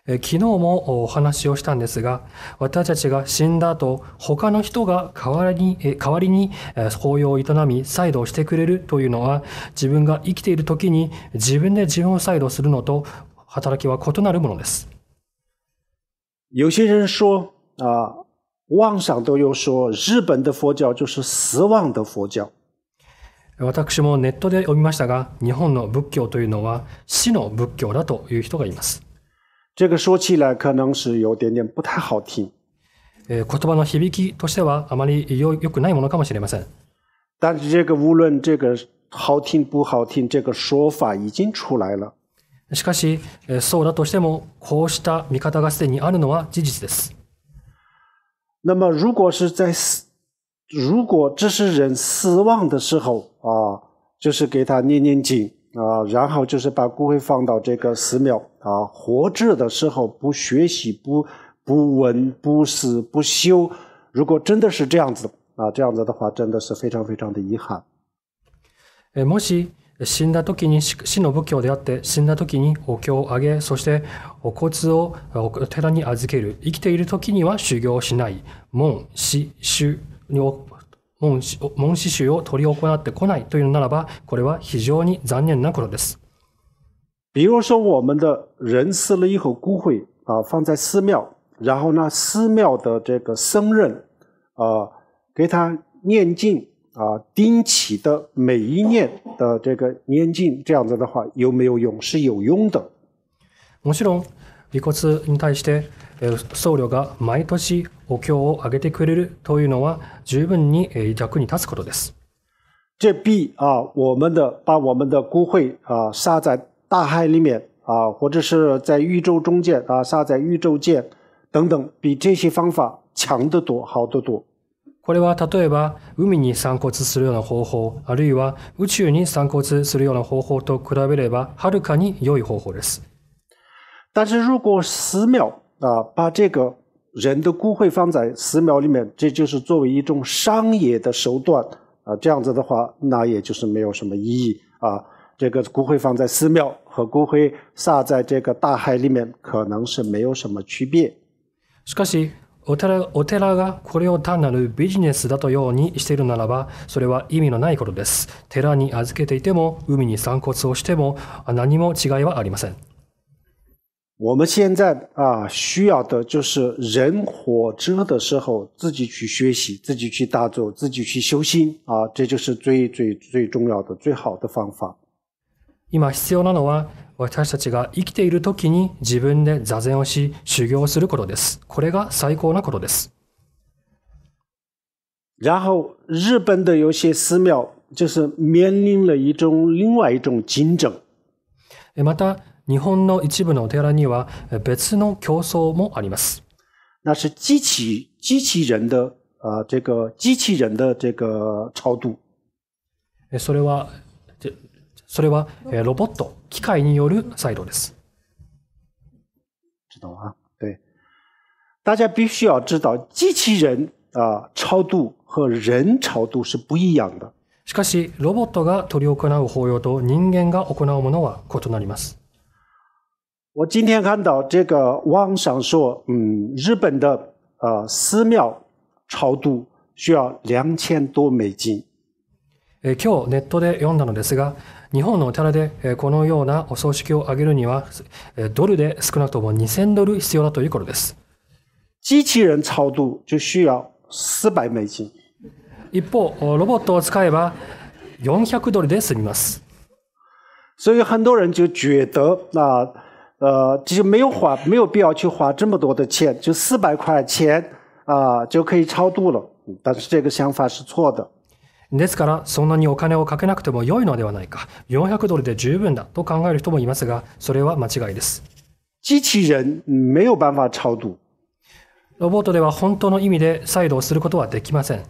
Speaker 2: 昨日もお話をしたんですが、私たちが死んだ後、他の人が代わりに、代わりに法要を営み、再度してくれるというのは、自分が生きている時に自分で自分を再度するのと、働きは異なるものです。
Speaker 1: 有些人说、あ、妄想都有说、日本的佛教就是死亡的佛教。
Speaker 2: 私もネットで読みましたが、日本の仏教というのは死の仏教だという人がいます。这个
Speaker 1: 说起来可能是有点点不太好听。
Speaker 2: え、言葉の響きとしてはあまりくないものかもしれません。
Speaker 1: 但这个无论这个好听不好听，这个说法已经出来了。
Speaker 2: しかし、そうだとしても、こうした見方がすでにあるのは事実です。那么如果是在死，
Speaker 1: 如果这是人死亡的时候啊，就是给他念念经啊，然后就是把骨灰放到这个寺庙。啊活着的时候不学习、不不闻、不思、不修，如果真的是这样子啊，这样子的话，真的是非常非常的遗憾。
Speaker 2: えもし死んだ時に死の仏教であって死んだ時にお経をあげそしてお骨をお寺に預ける生きている時には修行しない門死主を門死門死主を執り行ってこないというならばこれは非常に残念なことです。
Speaker 1: 比如说，我们的人死了以后，骨灰啊放在寺庙，然后呢，寺庙的这个僧人啊给他念经啊，顶起的每一念的这个念经，这样子的话有没有用？是有用的。
Speaker 2: もちろん、遺骨に対して僧侶が毎年お経をあげてくれるというのは十分に役に立つことです。
Speaker 1: 这比啊，我们的把我们的骨灰啊撒在。大海里面啊，或者是在宇宙中间啊，撒在宇宙间等等，比这些方法强得多，好得多。
Speaker 2: これは例えば海に散骨するような方法、あるいは宇宙に散骨するような方法と比べればはるかに良い方法です。
Speaker 1: 但是如果寺庙啊，把这个人的骨灰放在寺庙里面，这就是作为一种商业的手段啊，这样子的话，那也就是没有什么意义啊。这个骨灰放在寺庙，和骨灰撒在这个大海里面，可能是没有什么区别。
Speaker 2: しかし、お寺、お寺がこれを単なるビジネスだとようにしているならば、それは意味のないことです。寺に預けていても、海に散骨をしても、何も違いはありません。
Speaker 1: 我们现在啊，需要的就是人活着的时候，自己去学习，自己去打坐，自己去修心啊，这就是最最最重要的、最好的方法。
Speaker 2: 今必要なのは私たちが生きている時に自分で座禅をし修行することです。これが最高なことです。
Speaker 1: 然后日本的有些寺庙就是面临了一种另外
Speaker 2: 一种竞争。また日本の一部のお寺には別の競争もあります。那是机器机器人的呃，这个
Speaker 1: 机器人的这个超度。
Speaker 2: それはそれはロボット、機械によるイドです。
Speaker 1: 知大家必须要知道，机器人啊超度和人超度是不一样的。
Speaker 2: しかし、ロボットが執り行う法要と人間が行うものは異なります。
Speaker 1: 我今天看到这个网上说，嗯，日本的呃寺庙超度需要两千多美金。
Speaker 2: え今日ネットで読んだのですが、日本のお寺でこのようなお葬式を挙げるには、ドルで少なくとも2000ドル必要だということです。機器人超度就需要400美金。一方、ロボットを使えば400ドルで済みます。所以很多人就觉得啊，呃，就没有花，没有必
Speaker 1: 要去花这么多的钱，就400块钱呃、就可以超度了。但是这个想法是错的。
Speaker 2: ですから、そんなにお金をかけなくても良いのではないか。400ドルで十分だと考える人もいますが、それは間違いです。機器人没
Speaker 1: 有办法超度。
Speaker 2: ロボットでは本当の意味で再度することはできません。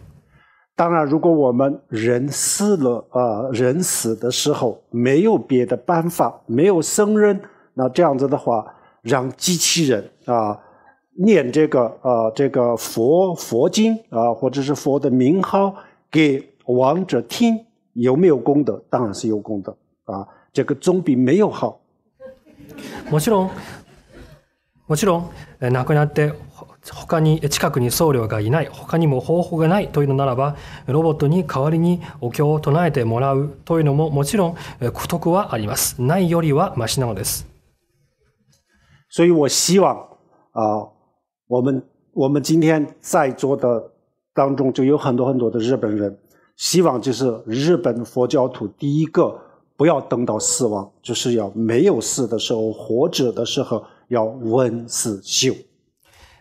Speaker 1: 当然，如果我们人死了啊、呃，人死的时候没有别的办法，没有生人，那这样子的话，让机器人啊、呃、念这个呃这个佛佛经啊、呃，或者是佛的名号给王者听，有没有功德？当然是有功德啊，这个总比没有好。
Speaker 2: もちろん、もちろん、亡くなって他に近くに僧侶がいない、他にも方法がないというのならば、ロボットに代わりにお経を唱えてもらうというのももちろん苦徳はあります。ないよりはましなのです。
Speaker 1: 所以我希望啊，我们我们今天在座的当中就有很多很多的日本人。希望就是日本佛教徒第一个不要等到死亡，就是要没有死的时候，活着的时候要问修。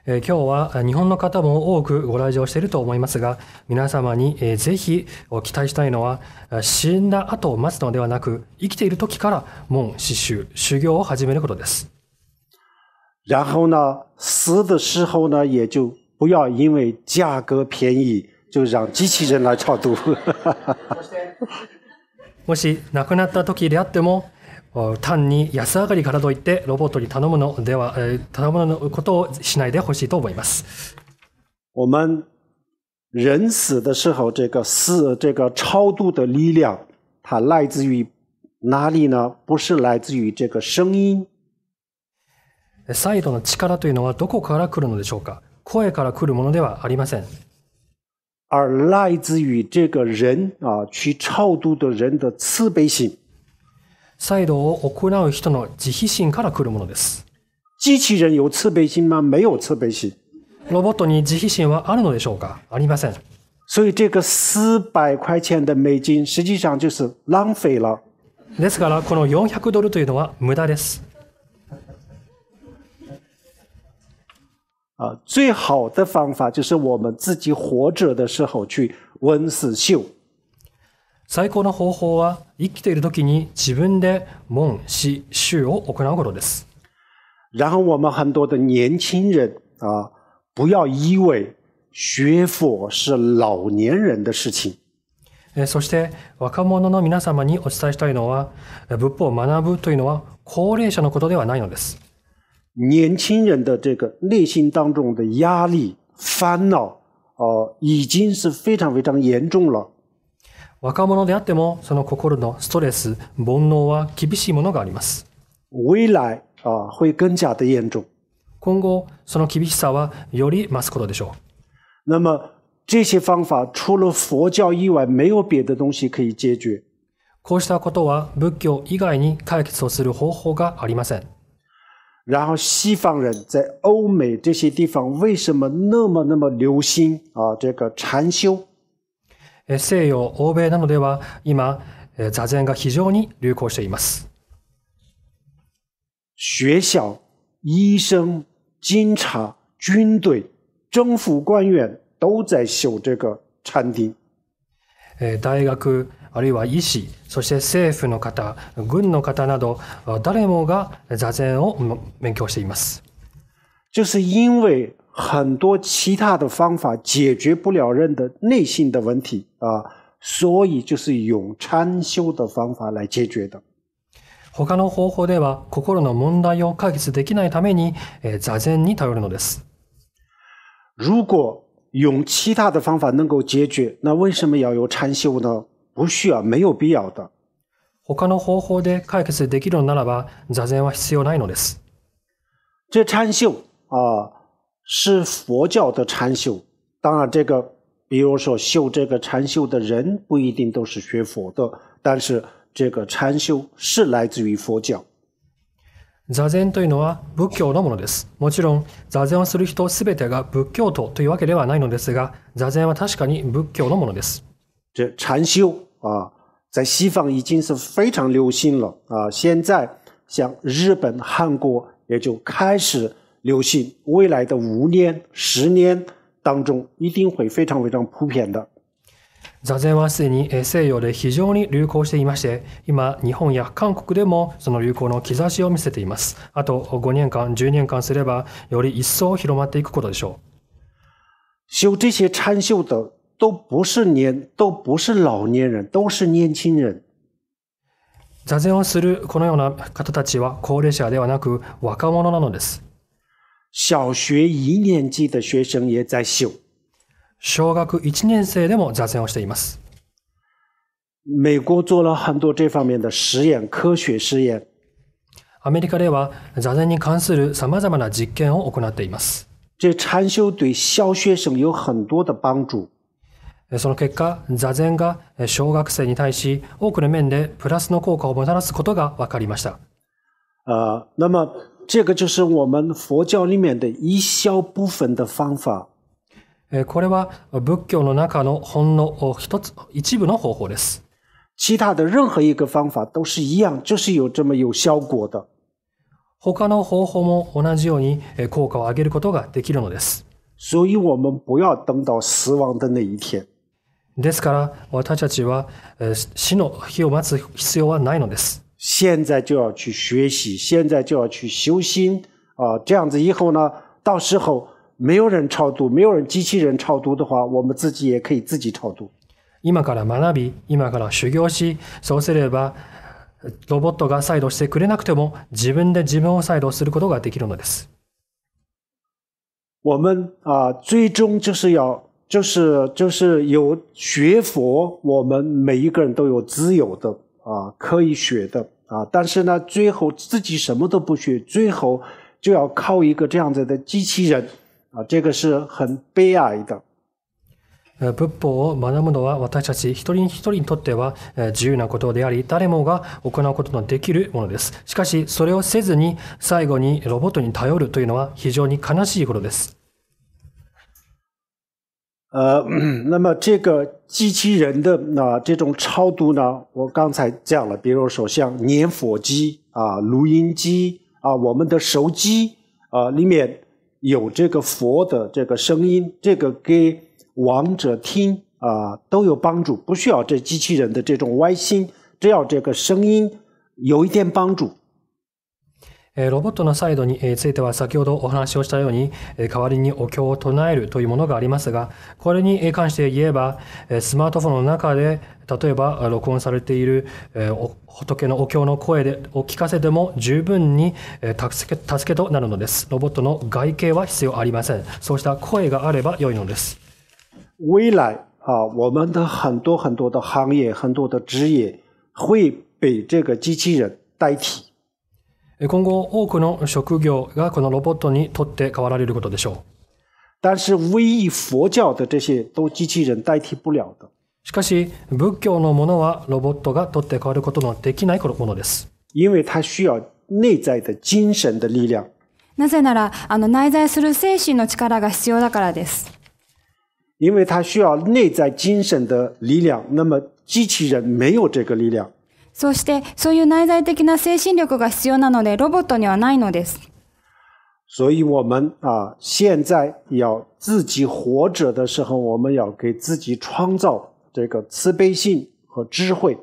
Speaker 2: 今日は日本の方も多くご来場していると思いますが、皆様にえぜひお期待したいのは、死んだ後を待つのではなく、生きているから門修行を始めることです。然后
Speaker 1: 呢，死的时候呢，也就不要因为价格便宜。就让机器人来超度。
Speaker 2: もし亡くなった時であっても、単に安上がりからといってロボットに頼むのでは、頼むののことをしないでほしいと思います。
Speaker 1: 我们人死的时候，这个死，这个超度的力量，它来自于哪里呢？不是来自于这个声音。
Speaker 2: サイドの力というのはどこから来るのでしょうか。声から来るものではありません。
Speaker 1: 而来自于这个人啊，去超度的人的慈悲心。
Speaker 2: サイドを行う人の慈悲心から来るものです。机器人有慈悲心吗？没有慈悲心。ロボットに慈悲心はあるのでしょうか？ありません。
Speaker 1: 所以这个四百块钱的美金，实际上就是浪费了。
Speaker 2: ですからこの四百ドルというのは無駄です。
Speaker 1: 啊，最好的方法就是我们自己活着的时候去温思秀。
Speaker 2: 最高の方法は生きている時に自分で聞死修を行うことです。然后我们很多的
Speaker 1: 年轻人啊，不要以为学佛是老年人的事情。
Speaker 2: そして若者の皆様にお伝えしたいのは、仏法を学ぶというのは高齢者のことではないのです。年轻人
Speaker 1: 的这个内心当中的压力、烦恼，哦，已经是非常非常严重了。
Speaker 2: 未来啊，会更加的严重。那么这些方
Speaker 1: 法除了佛教以外，没有别的东西可以解决。
Speaker 2: 然后西方人在
Speaker 1: 欧美这些地方为什么那么那么流行啊？这个禅修。
Speaker 2: え、西洋欧米などでは今、え、座禅が非常に流行しています。
Speaker 1: 学校、
Speaker 2: 医生、
Speaker 1: 警察、军队、政府官员都在修这个禅定。
Speaker 2: え、大学。あるいは医師そして政府の方軍の方など誰もが座禅を勉強しています。
Speaker 1: 就是因为很多其他的方法解决不了人的内心的问题啊，所以就是用禅修的方法来解决的。
Speaker 2: 他の方法では心の問題を解決できないために、えー、座禅に頼るのです。
Speaker 1: 如果用其他的方法能够解决，那为什么要有禅修呢？不需要，没有必要的。
Speaker 2: 他の方法で解決できるならば、座禅は必要ないのです。这禅修
Speaker 1: 啊，是佛教的禅修。当然，这个，比如说修这个禅修的人不一定都是学佛的，但是这个禅修是来自于佛教。
Speaker 2: 座禅というのは仏教のものです。もちろん、座禅をする人すべてが仏教徒というわけではないのですが、座禅は確かに仏教のものです。
Speaker 1: 这禅修啊，在西方已经是非常流行了啊！现在像日本、韩国也就开始流行，未来的五年、十年当中一定会非常非常普遍的。
Speaker 2: 昨年はすでにえさで非常に流行していました。今、日本や韓国でもその流行の兆しを見せています。あと5年間、10年間すればより一層広まっていくことでしょう。修这些禅修的。都
Speaker 1: 不是年，都不是老年人，都是年轻人。
Speaker 2: 座禅をするこのような方たちは高齢者ではなく若者なのです。
Speaker 1: 小学一年级的学生也在修。小学一年生でも座禅をしていま
Speaker 2: す。美
Speaker 1: 国做了很多这方面的实验，
Speaker 2: 科学实验。アメリカでは座禅に関するさまざまな実験を行っています。
Speaker 1: 这禅修对小学生有很多的帮助。
Speaker 2: その結果、座禅が小学生に対し多くの面でプラスの効果をもたらすことが分かりました。
Speaker 1: 啊，那么这个就是我们佛教里
Speaker 2: 面的一部分的方法。これは仏教の中のほんの一つ、一部の方法です。其他的任何一个方法都是一样，就是有这么有效果的。他の方法も同じように効果を上げることができるのです。
Speaker 1: 所以我们不要等到死亡的那一天。
Speaker 2: ですから私たちは死の日を待つ必要はないのです。
Speaker 1: 現在就要去学习，现在就要去修心啊、呃！这样子以后呢，到时候没有人超度，没有人机器人超度的话，我们自己也可以自
Speaker 2: 己超度。今から学び、今から修行し、そうすればロボットが再度してくれなくても自分で自分を再度することができるのです。
Speaker 1: 我们啊、最终就是要。就是就是有学佛，我们每一个人都有自由的啊，可以学的啊。但是呢，最后自己什么都不学，最后就要靠一个这样子的机器人啊，这个是很悲哀的。
Speaker 2: 仏法を学ぶのは私たち一人一人にとっては自由なことであり、誰もが行うことのできるものです。しかし、それをせずに最後にロボットに頼るというのは非常に悲しいことです。
Speaker 1: 呃，那么这个机器人的那这种超度呢，我刚才讲了，比如说像念佛机啊、录音机啊、我们的手机啊，里面有这个佛的这个声音，这个给亡者听啊，都有帮助，不需要这机器人的这种歪心，只要这个声音
Speaker 2: 有一点帮助。ロボットのサイドについては先ほどお話をしたように代わりにお経を唱えるというものがありますがこれに関して言えばスマートフォンの中で例えば録音されている仏のお経の声でお聞かせでも十分に助け助けとなるのですロボットの外形は必要ありませんそうした声があれば良いのです
Speaker 1: 未来あ我们的很多很多的行业、很多的职业会被这个机
Speaker 2: 器人代替。今後多くの職業がこのロボットに取って代わられることでしょう。但是唯一佛教的这些都机器人代替不了的。しかし、仏教のものはロボットが取って代わることのできないものです。因为它需要内在的精神的力量。
Speaker 3: なぜなら、あの内在する精神の力が必要だからです。
Speaker 1: 因为它需要内在精神的力量，那么机器人没有这个力量。
Speaker 3: そしてそういう内在的な精神力が必要なのでロボットにはないのです。
Speaker 1: 所以我们啊，现在要自己活着的时候，我们要给自己创造这个慈悲心和智慧。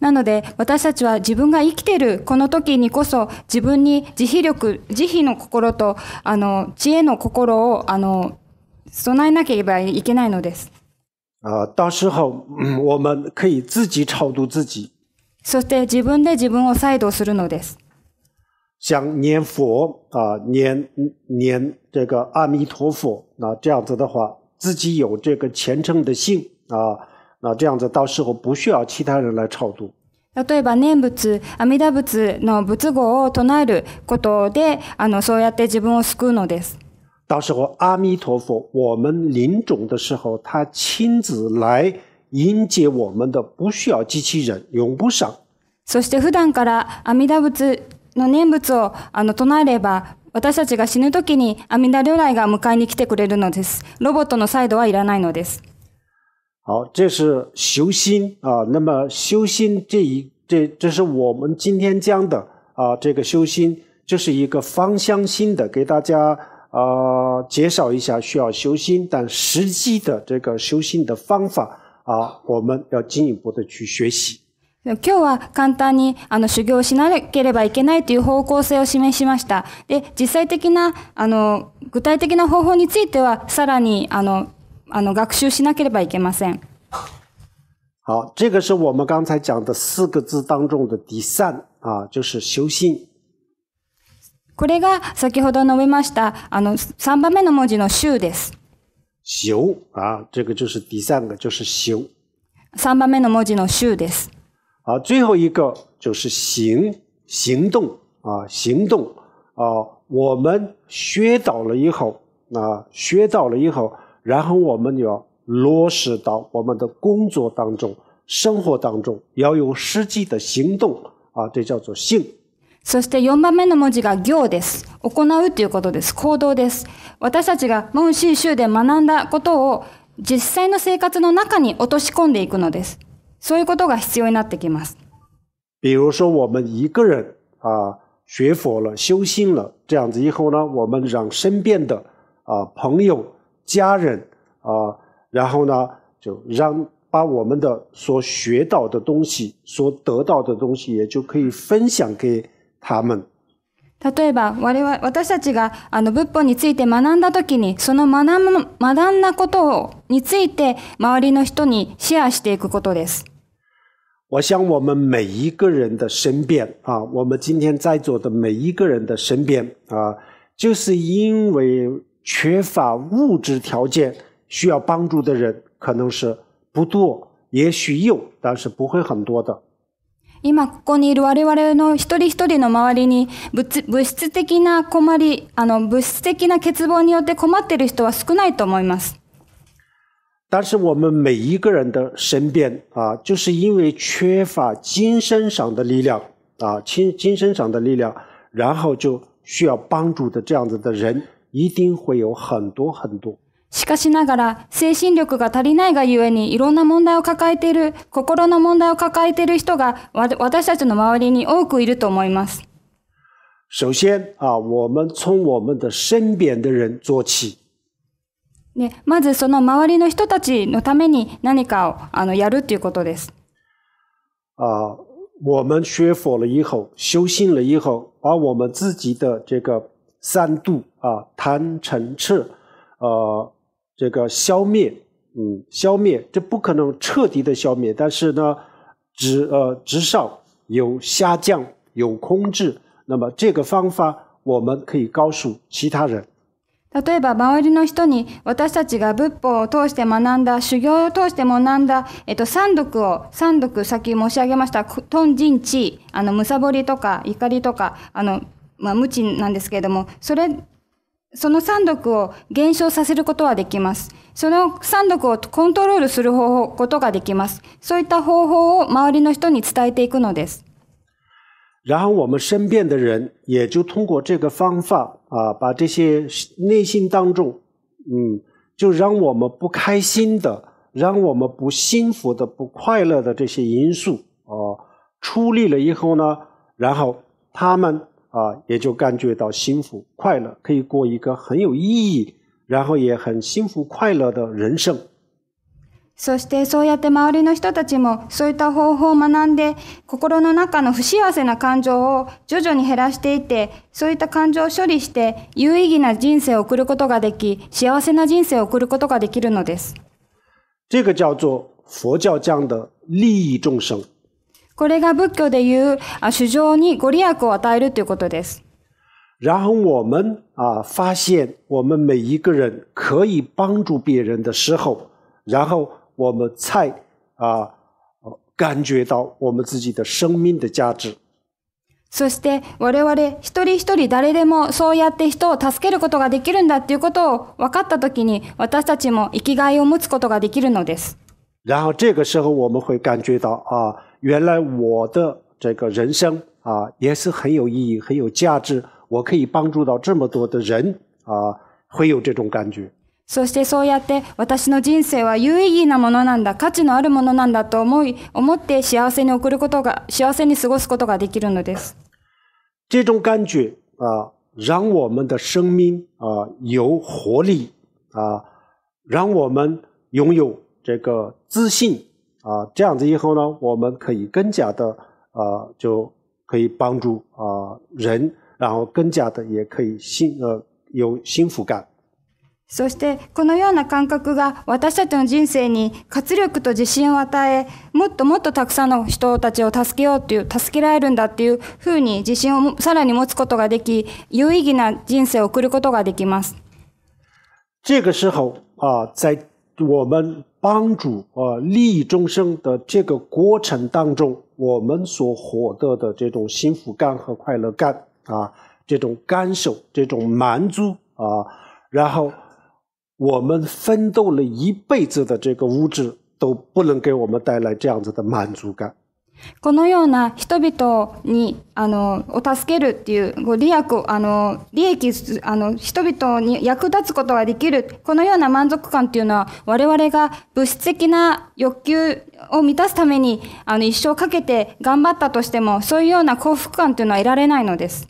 Speaker 3: なので私たちは自分が生きているこの時にこそ自分に慈悲力、慈悲の心とあの知恵の心をあの備えなければいけないのです。
Speaker 1: あ、到时候我们可以自己超度自己。
Speaker 3: そして自分で自分を再度するのです。
Speaker 1: 想念佛啊，念念这个阿弥陀佛，那这样子的话，自己有这个虔诚的心啊，那这样子到时候不需要其他人来超度。
Speaker 3: 例えば念仏、阿弥陀仏の仏語を唱えることで、あのそうやって自分を救うのです。
Speaker 1: 到时候阿弥陀佛，我们临终的时候，他亲自来。迎接我们的不需要机器人，用不上。
Speaker 3: そして普段から阿弥陀仏の念仏をあの唱えれば、私たちが死ぬ時に阿弥陀如来が迎えに来てくれるのです。ロボットのサイドはいらないのです。
Speaker 1: 好，这是修心啊。那么修心这一这这是我们今天讲的啊，这个修心，这是一个方向心的，给大家啊介绍一下需要修心但实际的这个修心的方法。あ、我们要进一步的去学习。
Speaker 3: 今日は簡単にあの修行しなければいけないという方向性を示しました。で、実際的な、あの、具体的な方法については、さらに、あの、あの、学習しなければいけません。
Speaker 1: 好，这个是我们刚才讲的四个字当中的第三啊，就是修心。
Speaker 3: これが先ほど述べました、あの、3番目の文字の修です。
Speaker 1: 修啊，这个就是第三个，就是修。
Speaker 3: 三番目の文字の修です。
Speaker 1: 啊，最后一个就是行，行动啊，行动啊，我们学到了以后啊，学到了以后，然后我们要落实到我们的工作当中、生活当中，要用实际的行动
Speaker 3: 啊，这叫做行。そして4番目の文字が行です。行うということです。行動です。私たちが文ン集で学んだことを実際の生活の中に落とし込んでいくのです。そういうことが必要になってきます。
Speaker 1: 比如说我们一个人啊学佛了、修心了，这样子以后呢，我们让身边的啊朋友、家人啊，然后呢就让把我们的所学到的东西、所得到的东西，也就可以分享给。他们。
Speaker 3: 例えば、我々、私たちが、あの、仏法について学んだときに、その学ん、学んだことを、について、周りの人にシェアしていくことです。
Speaker 1: 我想我们每一个人的身边啊，我们今天在座的每一个人的身边啊，就是因为缺乏物质条件需要帮助的人，可能是不多，也许有，但是不会很多的。
Speaker 3: 今ここにいる我々の一人一人の周りに物質的な困り、あの物質的な欠乏によって困っている人は少ないと思います。
Speaker 1: 但是我们每一个人的身边啊，就是因为缺乏精神上的力量啊，精精神上的力量，然后就需要帮助的这样子的人，一定会有很多很多。
Speaker 3: しかしながら、精神力が足りないがゆえにいろんな問題を抱えている、心の問題を抱えている人が私たちの周りに多くいると思います。
Speaker 1: 首先あ、我们从我们的身边的人做起。
Speaker 3: で、まずその周りの人たちのために何かをあのやるということです。
Speaker 1: あ、我们学佛了以后，修行了以后，把我们自己的这个三度あ、贪嗔痴，あ、这个消灭，嗯，消灭，这不可能彻底的消灭，但是呢，呃，至少有下降，有控制。那么这个方法，我们可以告诉其他人。
Speaker 3: 例えば周りの人に私たちが仏法を通して学んだ修行を通して学んだえっと三を三申し上げましたあのさぼりとか怒りとかあのまあ無知なんですけれどもそれ。その三毒を減少させることはできます。その三毒をコントロールする方法ことができます。そういった方法を周りの人に伝えていくのです。
Speaker 1: 然后我们身边的人也就通过这个方法啊，把这些内心当中，嗯，就让我们不开心的、让我们不幸福的、不快乐的这些因素啊，处理了以后呢，然后他们啊、也就感觉到幸福快乐，可以过一个很有意义、然后也很幸福快乐的人生。
Speaker 3: そしてそうやって周りの人たちもそういった方法を学んで心の中の不幸せな感情を徐々に減らしていてそういった感情を処理して有意義な人生を送ることができ幸せな人生を送ることができるのです。
Speaker 1: 这个叫做佛教讲的利益众生。
Speaker 3: これが仏教でいうあ主情にご利益を与えるということです。
Speaker 1: 然后我们啊发现我们每一个人可以帮助别人的时候，然后我们才啊感觉到我们自己的生命的价值。
Speaker 3: そして我々一人一人誰でもそうやって人を助けることができるんだっていうことを分かったときに私たちも生きがいを持つことができるのです。
Speaker 1: 然后这个时候我们会感觉到啊。原来我的这个人生啊，也是很有意义、很有价值。我可以帮助到这么多的人啊，会有这种感觉。
Speaker 3: そしてそうやって私の人生は有意義なものなんだ、価値のあるものなんだと思い思って幸せに送ることが幸せに過ごすことができるのです。
Speaker 1: 这种感觉啊，让我们的生命啊有活力啊，让我们拥有这个自信。啊、这样子以后呢，我们可以更加的呃，就可以帮助啊、人，然后更加的也可以幸呃有幸福感。
Speaker 3: そしてこのような感覚が私たちの人生に活力と自信を与え、もっともっとたくさんの人たちを助けようという、助けられるんだっていうふうに自信をさらに持つことができ、有意義な人生を送ることができます。
Speaker 1: 这个时候啊，在我们帮助啊，利益众生的这个过程当中，我们所获得的这种幸福感和快乐感啊，这种感受，这种满足啊，然后我们奋斗了一辈子的这个物质，都不能给我们带来这样子的满足感。
Speaker 3: このような人々に、あの、を助けるっていう、ご利益、あの、利益、あの、人々に役立つことができる、このような満足感っていうのは、我々が物質的な欲求を満たすために、あの、一生かけて頑張ったとしても、そういうような幸福感というのは得られないのです。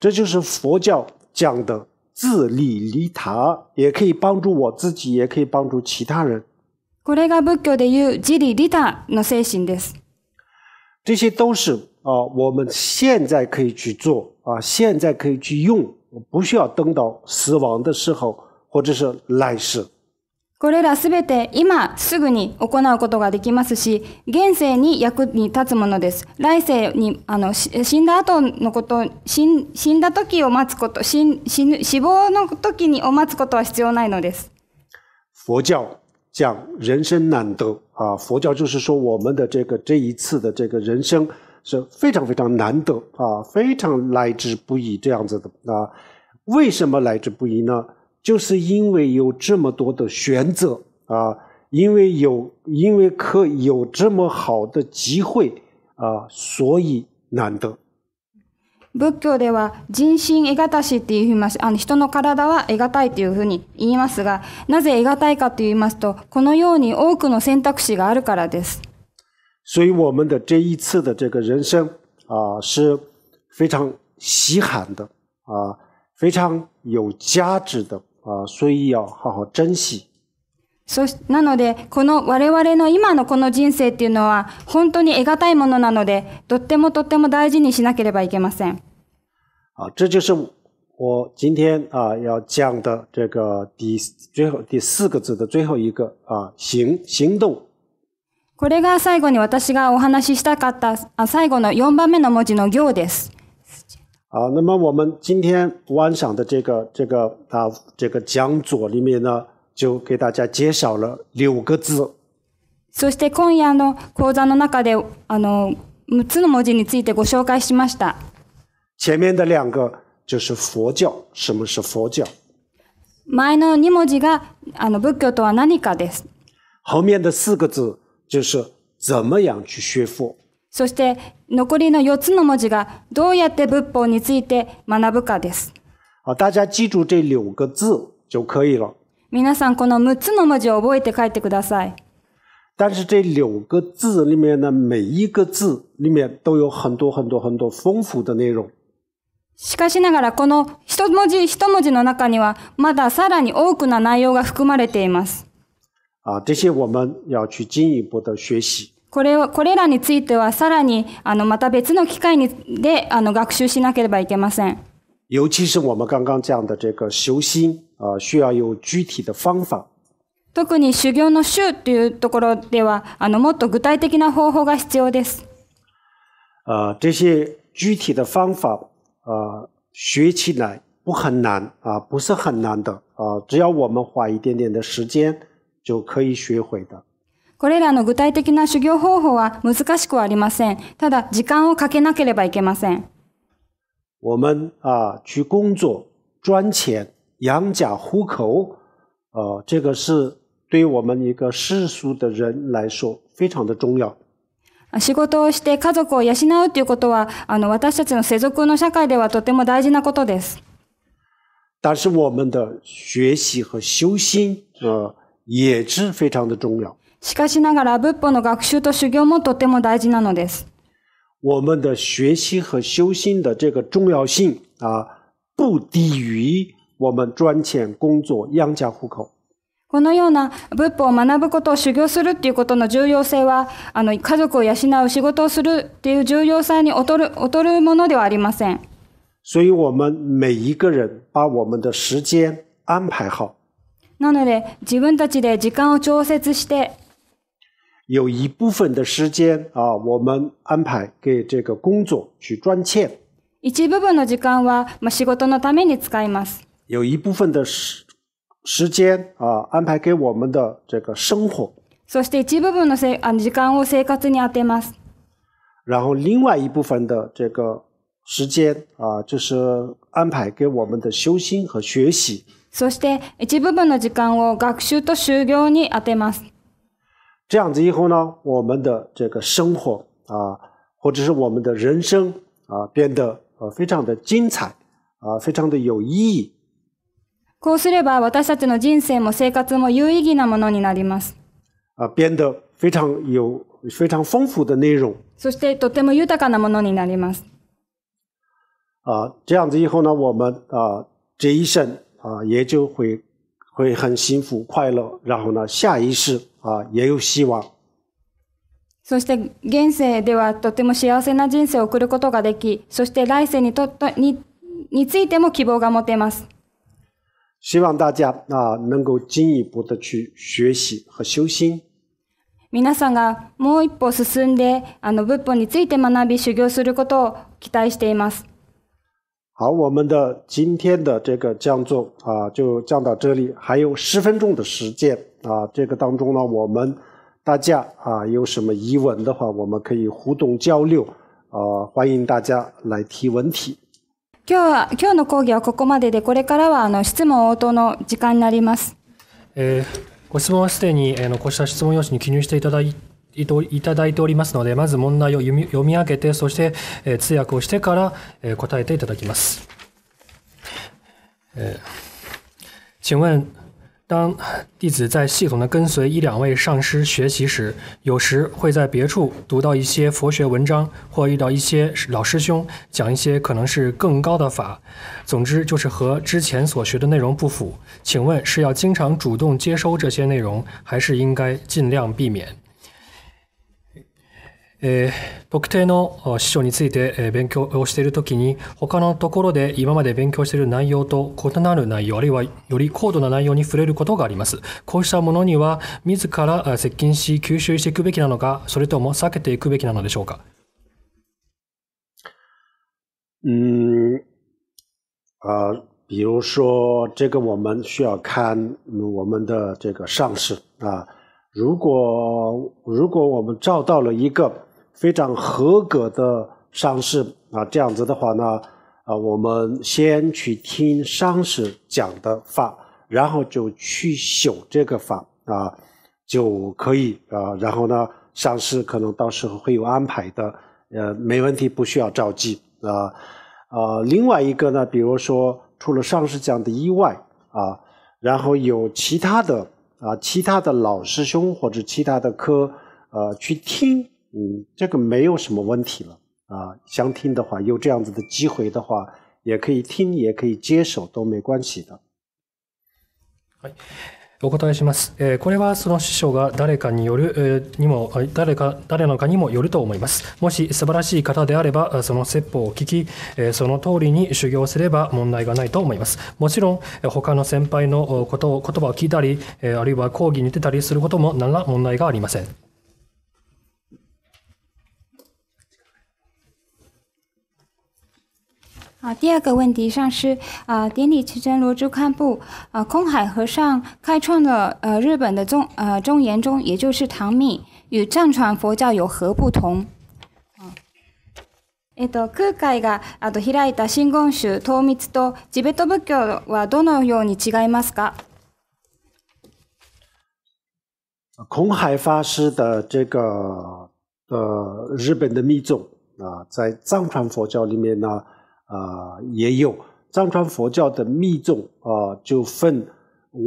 Speaker 1: 这就是佛教讲的自利利他，也可以帮助我自己，也可以帮助其他人。
Speaker 3: これが仏教でいう自利利他の精神です。
Speaker 1: 这些都是啊，我们现在可以去做啊，现在可以去用，不需要等到死亡的时候或者是来世。
Speaker 3: これらすべて今すぐに行うことができますし、現世に役に立つものです。来世に、あの、死んだ後のこと、死んだ時を待つこと、死死ぬ死亡の時を待つことは必要ないのです。
Speaker 1: 佛教讲人生难得啊，佛教就是说我们的这个这一次的这个人生是非常非常难得啊，非常来之不易这样子的啊。为什么来之不易呢？就是因为有这么多的选择啊，因为有因为可有这么好的机会啊，所以
Speaker 3: 难得。仏教では人心得がたしって言いますあの人の体は得がたいというふうに言いますが、なぜ得がたいかと言いますと、このように多くの選択肢があるからです。
Speaker 1: 所以我们的这一次的这个人生啊，是非常稀罕的啊，非常有价值的啊，所以要好好珍惜。
Speaker 3: そなので、この我々の今のこの人生っていうのは、本当に得難いものなので、とってもとっても大事にしなければいけません。
Speaker 1: 啊，这就是我今天啊要讲的这个第最后第四个字的最后一个啊，行行
Speaker 3: 动。これが最後に私がお話ししたかったあ最後の四番目の文字の行です。
Speaker 1: 好，那么我们今天晚上的这个这个啊这个讲座里面呢，就给大家介绍了六个字。
Speaker 3: そして今夜の講座の中であの六つの文字についてご紹介しました。
Speaker 1: 前面的两个就是佛教，什么是佛教？
Speaker 3: 前の二文字があの仏教とは何かです。
Speaker 1: 后面的四个字就是怎么样去学佛？
Speaker 3: そして残りの四つの文字がどうやって仏法について学ぶかです。
Speaker 1: 好，大家记住这六个字就可以了。
Speaker 3: 皆さんこの六つの文字を覚えて書いてください。
Speaker 1: 但是这六个字里面的每一个字里面都有很多很多很多丰富的内容。
Speaker 3: しかしながらこの一文字一文字の中にはまださらに多くの内容が含まれています。
Speaker 1: 啊，这些我们要去进一步的学习。
Speaker 3: これをこれらについてはさらにあのまた別の機会にであの学習しなければいけません。
Speaker 1: 尤其是我们刚刚讲的这个修心啊、需要有具体的方法。
Speaker 3: 特に修行の修というところではあのもっと具体的な方法が必要です。
Speaker 1: 啊、这些具体的方法。呃，学起来不很难啊，不是很难的啊，只要我们花一点点的时间，就可以学会的。
Speaker 3: これらの具体的な修行方法は難しくありません。ただ時間をかけなければいけません。
Speaker 1: 我们啊，去工作、赚钱、养家糊口，呃，这个是对我们一个世俗的人来说非常的重要。
Speaker 3: 仕事をして家族を養うということは、あの私たちの世俗の社会ではとても大事なことです。
Speaker 1: 但是我们的学习和修心，呃，也是非常的重要。
Speaker 3: しかしながら、仏法の学習と修行もとても大事なのです。
Speaker 1: 我们的学习和修心的这个重要性啊，不低于我们赚钱、工作、养家糊口。
Speaker 3: このような仏法を学ぶことを修行するっていうことの重要性は、あの、家族を養う仕事をするっていう重要さに劣る、劣るものではありません。
Speaker 1: 所以我们每一个人把我们的时间安排好。
Speaker 3: なので、自分たちで時間を調節して、
Speaker 1: 有一部分的时间啊，我们安排给这个工作去赚钱。
Speaker 3: 一部分の時間は、まあ、仕事のために使います。
Speaker 1: 有一部分的时时间啊，安排给我们的这个生活。
Speaker 3: そして一部分のせ、あの時間を生活に当てます。
Speaker 1: 然后另外一部分的这个时间啊，就是安排给我们的修心和学习。
Speaker 3: そして一部分の時間を学習と修行に当てます。
Speaker 1: 这样子以后呢，我们的这个生活啊，或者是我们的人生啊，变得呃非常的精彩啊，非常的有意义。
Speaker 3: こうすれば私たちの人生も生活も有意義なものになります。
Speaker 1: 啊，得非常有非常丰富的内容。
Speaker 3: そしてとても豊かなものになります。
Speaker 1: 啊，这样子以后呢，我们啊这一生啊也就会会很幸福快乐，然后呢下一世啊也有希
Speaker 2: 望。
Speaker 3: そして現世ではとても幸せな人生を送ることができ、そして来世にとにについても希望が持てます。
Speaker 1: 希望大家啊能够进一步的去学习和修心。
Speaker 3: さんがもう一歩進んであの仏法について学び修行することを期待しています。
Speaker 1: 好，我们的今天的这个讲座啊就讲到这里，还有十分钟的时间啊，这个当中呢我们大家啊有什么疑问的话，我们可以互动交流啊，欢迎大
Speaker 2: 家来提问题。
Speaker 3: 今日は、今日の講義はここまでで、これからはあの質問応答の時間になります。
Speaker 2: えー、ご質問はすでに、えー、こうした質問用紙に記入していただいて、いただいておりますので、まず問題を読み読み上げて、そして、えー、通訳をしてから、えー、答えていただきます。えー、請问当弟子在系统的跟随一两位上师学习时，有时会在别处读到一些佛学文章，或遇到一些老师兄讲一些可能是更高的法，总之就是和之前所学的内容不符。请问是要经常主动接收这些内容，还是应该尽量避免？えー、特定の師匠について勉強をしているときに、他のところで今まで勉強している内容と異なる内容、あるいはより高度な内容に触れることがあります。こうしたものには、自ら接近し、吸収していくべきなのか、それとも避けていくべきなのでしょうか。
Speaker 1: うん。あ、比如说，这个我们需要看我们的这个上如果如果我们找到了一个非常合格的上师啊，这样子的话呢，啊，我们先去听上师讲的法，然后就去修这个法啊，就可以啊。然后呢，上师可能到时候会有安排的，呃，没问题，不需要着急啊。呃，另外一个呢，比如说除了上师讲的以外啊，然后有其他的啊，其他的老师兄或者其他的科呃去听。这个没有什么问题了啊。想听的话，有这样子的机会的话，也可以听，也可以接受，都没关系的。
Speaker 2: はい。お答えします。えこれはその師匠が誰かによる、えにも、誰か、誰のかにもよると思います。もし素晴らしい方であれば、その説法を聞き、えその通りに修行すれば問題がないと思います。もちろん、他の先輩のことを、言葉を聞いたり、えあるいは講義に出たりすることも何ら問題がありません。
Speaker 3: 啊，第二个问题上是啊，典礼期间罗周堪布啊，空海和尚开创了呃日本的宗呃宗严宗，也就是唐密与藏传佛教有何不同？啊，と空海があと開いた新宮寺唐密と地べた仏教はどのように違いますか？
Speaker 1: 空海法师的这个呃日本的密宗啊，在藏传佛教里面呢？啊，也有藏传佛教的密宗啊，就分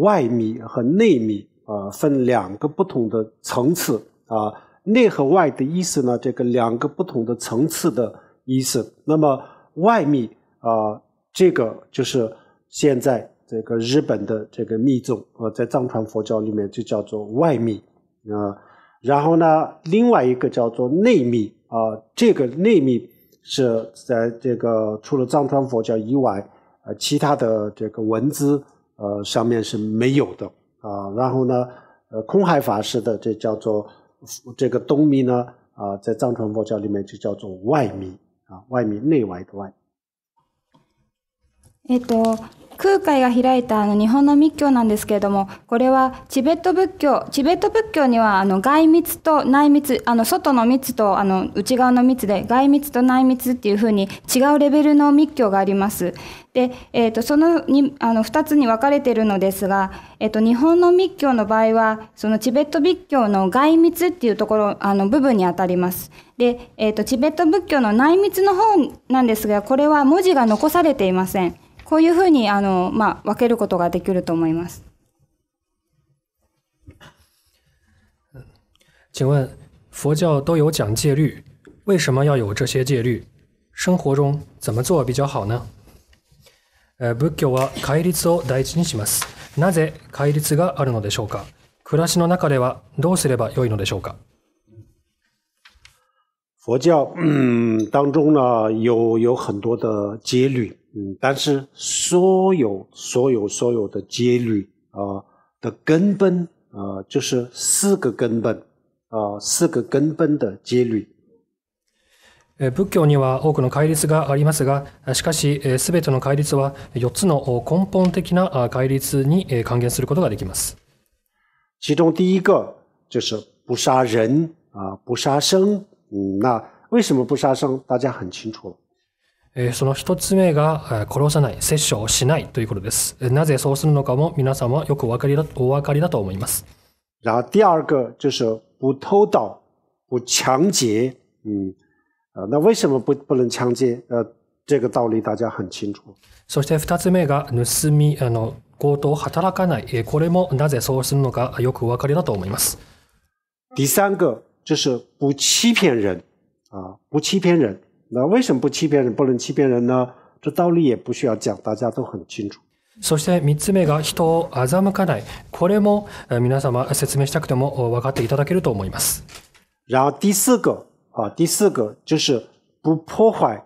Speaker 1: 外密和内密啊，分两个不同的层次啊。内和外的意思呢，这个两个不同的层次的意思。那么外密啊，这个就是现在这个日本的这个密宗啊，在藏传佛教里面就叫做外密啊。然后呢，另外一个叫做内密啊，这个内密。是在这个除了藏传佛教以外，呃，其他的这个文字，呃，上面是没有的啊。然后呢，呃，空海法师的这叫做这个东密呢，啊，在藏传佛教里面就叫做外密啊，外密内外的外。
Speaker 3: 诶，豆。空海が開いたあの日本の密教なんですけれどもこれはチベット仏教チベット仏教にはあの外密と内密あの外の密とあの内側の密で外密と内密っていうふうに違うレベルの密教があります。で、えーと、そのにあの二つに分かれているのですが、えーと、日本の密教の場合はそのチベット仏教の外密っていうところあの部分にあたります。で、えーと、とチベット仏教の内密の方なんですがこれは文字が残されていません。こういうふうにあの、まあ、分けることができると思います。
Speaker 2: 请问佛教都有讲戒律，为什么要有这些戒律？生活中怎么做比较好呢？仏教は戒律を大事にします。なぜ戒律があるのでしょうか暮らしの中ではどうすればよいのでしょうか
Speaker 1: 佛教、嗯、当中呢有有很多的戒律。嗯，但是所有、所有、所有的戒律啊，的根本啊，就是四个根本啊，四个根本的戒律。
Speaker 2: 仏教には多くの戒律がありますが、しかし、すべての戒律は四つの根本的な戒律に還元することができます。
Speaker 1: 其中第一个就是不杀人啊，不杀生。嗯，那为什么不杀生？大家很清楚。
Speaker 2: その一つ目が、殺さない、殺生をしないということです。なぜそうするのかも皆様よくお分かりだお分かりだと思います。
Speaker 1: 然后第二个就是不偷盗、不抢劫。嗯，啊，那为什么不不能抢劫？呃，这个道理大家很清楚。
Speaker 2: そして二つ目が盗み、あの強盗、働かない。これもなぜそうするのかよくお分かりだと思います。
Speaker 1: 第三个就是不欺骗人，啊，不欺骗人。那为什么不欺骗人？不能欺骗人呢？这道理也不需要讲，大家都很清楚。
Speaker 2: そして三つ目が人をかない。これも皆様説明したくてもかっていただけると思います。
Speaker 1: 然后第四个啊，第四个就是不破坏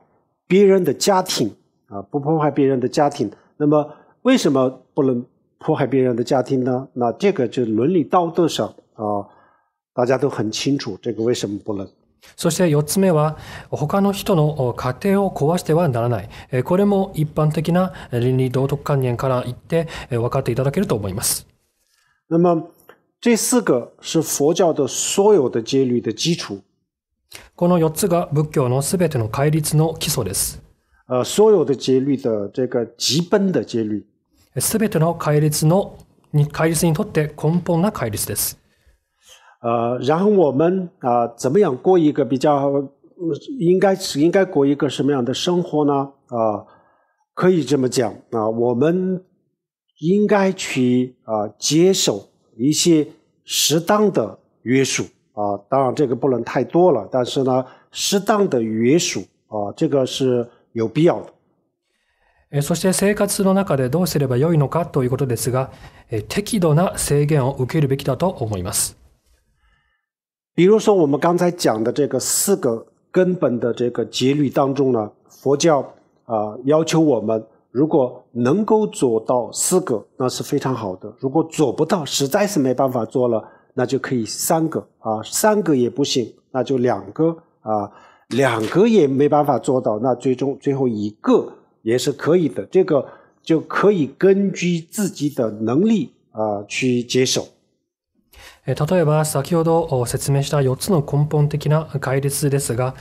Speaker 1: 别人的家庭啊，不破坏别人的家庭。那么为什么不能破坏别人的家庭呢？那这个就伦理道德上啊，大家都很清楚，这个为什么不能。
Speaker 2: そして4つ目は、他の人の家庭を壊してはならない。これも一般的な倫理道徳観念から言って分かっていただけると思います。
Speaker 1: 那么、这四个是佛教的所有的戒律的基础。
Speaker 2: この4つが仏教のすべての戒律の基礎です。
Speaker 1: 呃，所有的戒律的这个基本的戒律。
Speaker 2: すべての戒律の戒律にとって根本な戒律です。呃，然
Speaker 1: 后我们啊，怎么样过一个比较应该是应该过一个什么样的生活呢？啊，可以这么讲啊，我们应该去啊，接受一些适当的约束啊，当然这个不能太多了，但是呢，适当的约束啊，这个是有必要的。
Speaker 2: え、そして生活の中でどうすれば良いのかということですが、適度な制限を受けるべきだと思います。
Speaker 1: 比如说，我们刚才讲的这个四个根本的这个节律当中呢，佛教啊要求我们，如果能够做到四个，那是非常好的；如果做不到，实在是没办法做了，那就可以三个啊，三个也不行，那就两个啊，两个也没办法做到，那最终最后一个也是可以的。这个就可以根据自己的能力啊去接受。
Speaker 2: 例えば先ほど説明した4つの根本的な戒律ですが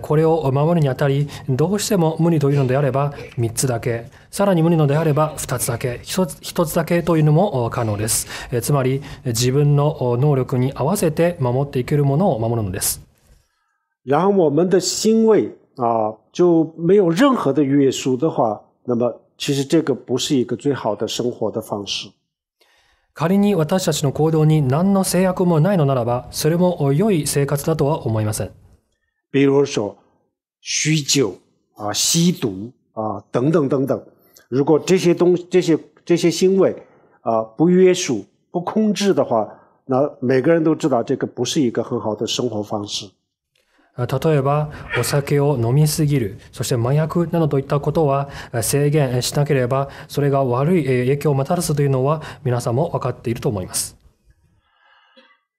Speaker 2: これを守るにあたりどうしても無理というのであれば3つだけさらに無理のであれば2つだけ 1, 1つだけというのも可能ですつまり自分の能力に合わせて守っていけるものを守るのです
Speaker 1: 然后我们的心位啊就没有任何的约束的话那么其实这个不是一个最好的生活的方式
Speaker 2: 仮に私たちの行動に何の制約もないのならば、それも良い生活だとは思いません。
Speaker 1: 比如说、酗酒、吸毒、等等等等。如果这些东西、这些、这些行为、不约束、不控制的话、那每个人都知道这个不是一个很好的生活方式。
Speaker 2: 例えばお酒を飲みすぎる、そして麻薬などといったことは制限しなければ、それが悪い影響をもたらすというのは皆さんも分かっていると思います。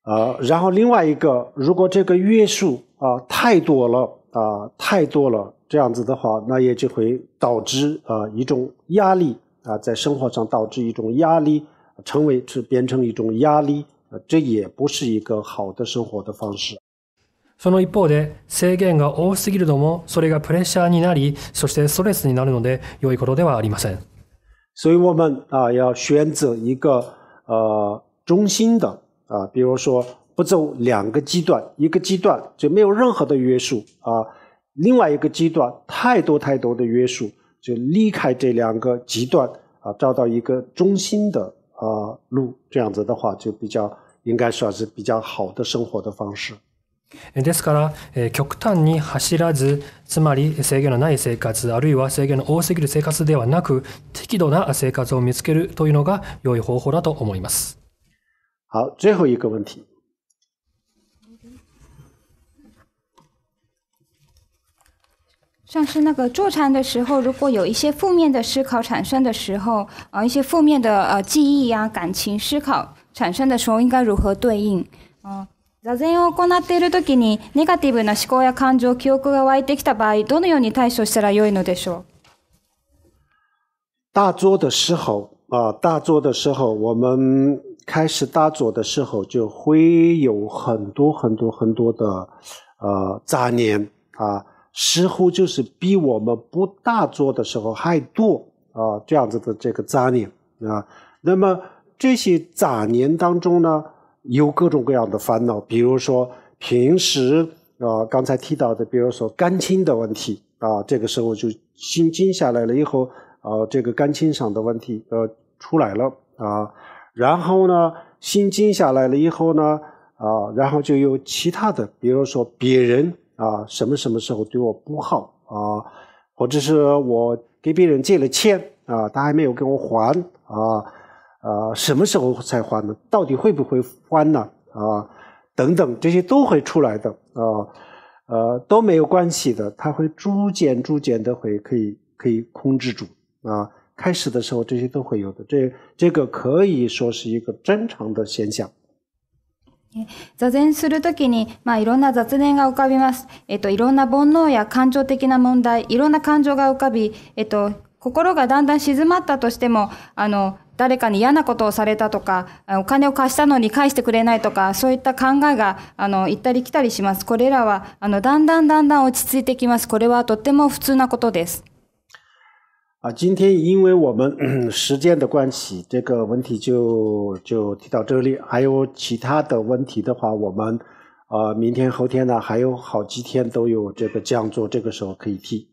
Speaker 1: 啊，然后另外一个，如果这个约束啊太多了啊太多了，这样子的话，那也就会导致啊一种压力啊在生活上导致一种压力，成为变成一种压力，这也不是一个好的生活
Speaker 2: 的方式。その一方で制限が多すぎるともそれがプレッシャーになり、そしてストレスになるので良いことではありません。
Speaker 1: 所以我们啊要选择一个呃中心的啊，比如说不走两个极端，一个极端就没有任何的约束啊，另外一个极端太多太多的约束，就离开这两个极端啊，找到一个中心的啊路，这样子的话就比较应该算是比较好的生活的方
Speaker 2: 式。ですから、え極端に走らず、つまり制限のない生活、あるいは制限の多すぎる生活ではなく、適度な生活を見つけるというのが良い方法だと思います。好，最後一个问题。
Speaker 3: 上那个坐禅的时候，如果有一些负面的思考产生的时候，呃，一些负面的呃记忆啊、感情思考产生的时候，应该如何对应？嗯、呃。座禅を行っているときにネガティブな思考や感情、記憶が湧いてきた場合、どのように対処したらよいのでしょう。
Speaker 1: 大坐的时候啊，大坐的时候，我们开始大坐的时候，就会有很多很多很多的呃杂念啊，似乎就是比我们不大坐的时候还多啊这样子的这个杂念啊。那么这些杂念当中呢？有各种各样的烦恼，比如说平时啊，刚才提到的，比如说肝清的问题啊，这个时候就心静下来了以后，啊，这个肝清上的问题呃出来了啊，然后呢，心静下来了以后呢，啊，然后就有其他的，比如说别人啊，什么什么时候对我不好啊，或者是我给别人借了钱啊，他还没有给我还啊。啊，什么时候才还呢？到底会不会还呢？啊，等等，这些都会出来的啊，呃，都没有关系的，它会逐渐逐渐的会可以可以控制住啊。开始的时候这些都会有的，这这个可以说是一个正常的现象。
Speaker 3: 杂念するときに、まあいろんな雑念が浮かびます。えっと、いろんな煩悩や感情的な問題、いろんな感情が浮かび。えっと、心がだんだん静まったとしても、あの誰かに嫌なことをされたとか、お金を貸したのに返してくれないとか、そういった考えが、あの、行ったり来たりします。これらは、あの、だんだんだんだん落ち着いてきます。これはとっても普通なことです。
Speaker 1: 啊，今天因为我们 时间的关系，这个问题就就提到这里。还有其他的问题的话，我们啊、呃，明天、后天呢，还有好几天都有这个讲座，这个时候可以提。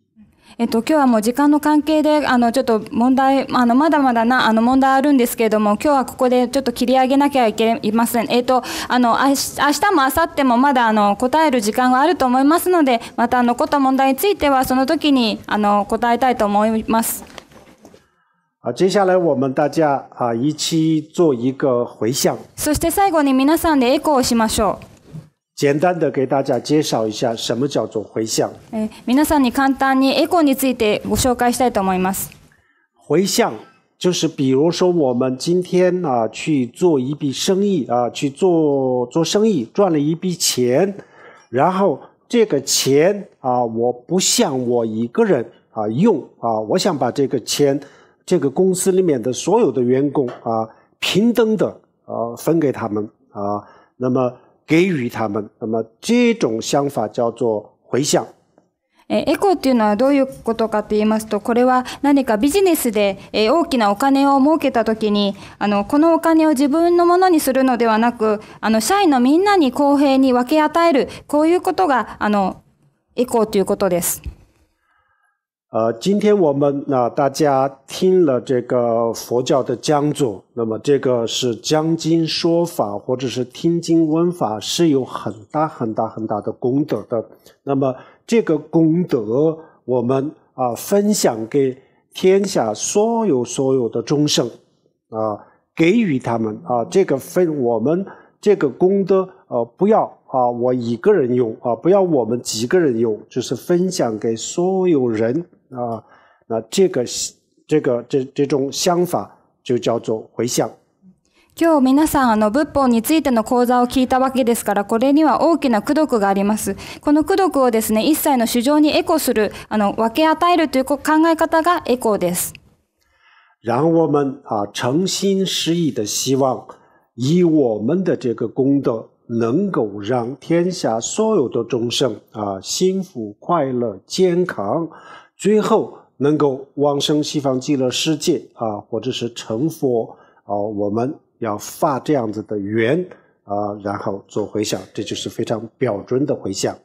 Speaker 3: えっと、今日はもう時間の関係で、あの、ちょっと問題、あの、まだまだな、あの、問題あるんですけれども、今日はここでちょっと切り上げなきゃいけません。えっと、あの、し明日も明後日もまだ、あの、答える時間があると思いますので、また残った問題については、その時に、あの、答えたいと思います。
Speaker 1: 接下来我们大家啊一起做一个回想。
Speaker 3: そして最後に皆さんでエコーをしましょう。
Speaker 1: 简单的给大家介绍一下什么叫做回向。
Speaker 3: 诶，皆さんに簡単にエコについてご紹介したいと思います。
Speaker 1: 回向就是比如说我们今天啊去做一笔生意啊去做做生意赚了一笔钱，然后这个钱啊我不向我一个人啊用啊，我想把这个钱这个公司里面的所有的员工啊平等的啊分给他们啊，那么。给予他们。那么这种想法叫做回向。
Speaker 3: えエコっていうのはどういうことかと言いますと、これは何かビジネスで、え大きなお金を儲けたときにあの、このお金を自分のものにするのではなく、あの社員のみんなに公平に分け与える、こういうことがあのエコということです。
Speaker 1: 呃，今天我们那大家听了这个佛教的讲座，那么这个是讲经说法或者是听经闻法是有很大很大很大的功德的。那么这个功德，我们啊分享给天下所有所有的众生啊，给予他们啊，这个分我们这个功德呃不要啊，我一个人用啊，不要我们几个人用，就是分享给所有人。啊、那这个这个这这种想法就叫做回向。
Speaker 3: 今日皆さん、あの、仏法についての講座を聞いたわけですから、これには大きな苦徳があります。この苦徳をですね、一切の主張にエコする、あの、分け与えるという考え方がエコです。
Speaker 1: 让我们啊，诚心实意的希望，以我们的这个功德，能够让天下所有的众生啊，幸福、快乐、健康，最后能够往生西方极乐世界啊，或者是成佛啊，我们要发这样子的愿啊，然后做回向，这就是非常标准的回向。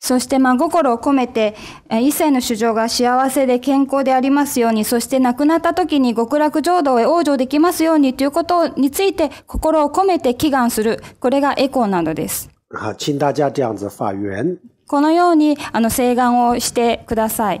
Speaker 3: そして、まあ、心を込めて、一切の主上が幸せで健康でありますように、そして亡くなった時に極楽浄土へ往生できますようにということについて心を込めて祈願する、これがコーなのです。
Speaker 1: 请大家这样子发愿。
Speaker 3: このようにあの願をしてください。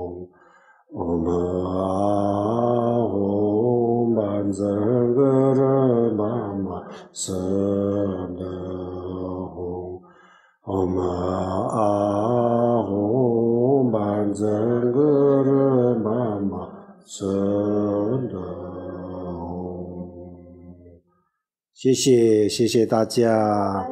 Speaker 1: 嗡嘛阿姆班匝格勒玛玛色达吽，嗡嘛阿姆班匝格勒玛玛色谢谢，谢谢大家。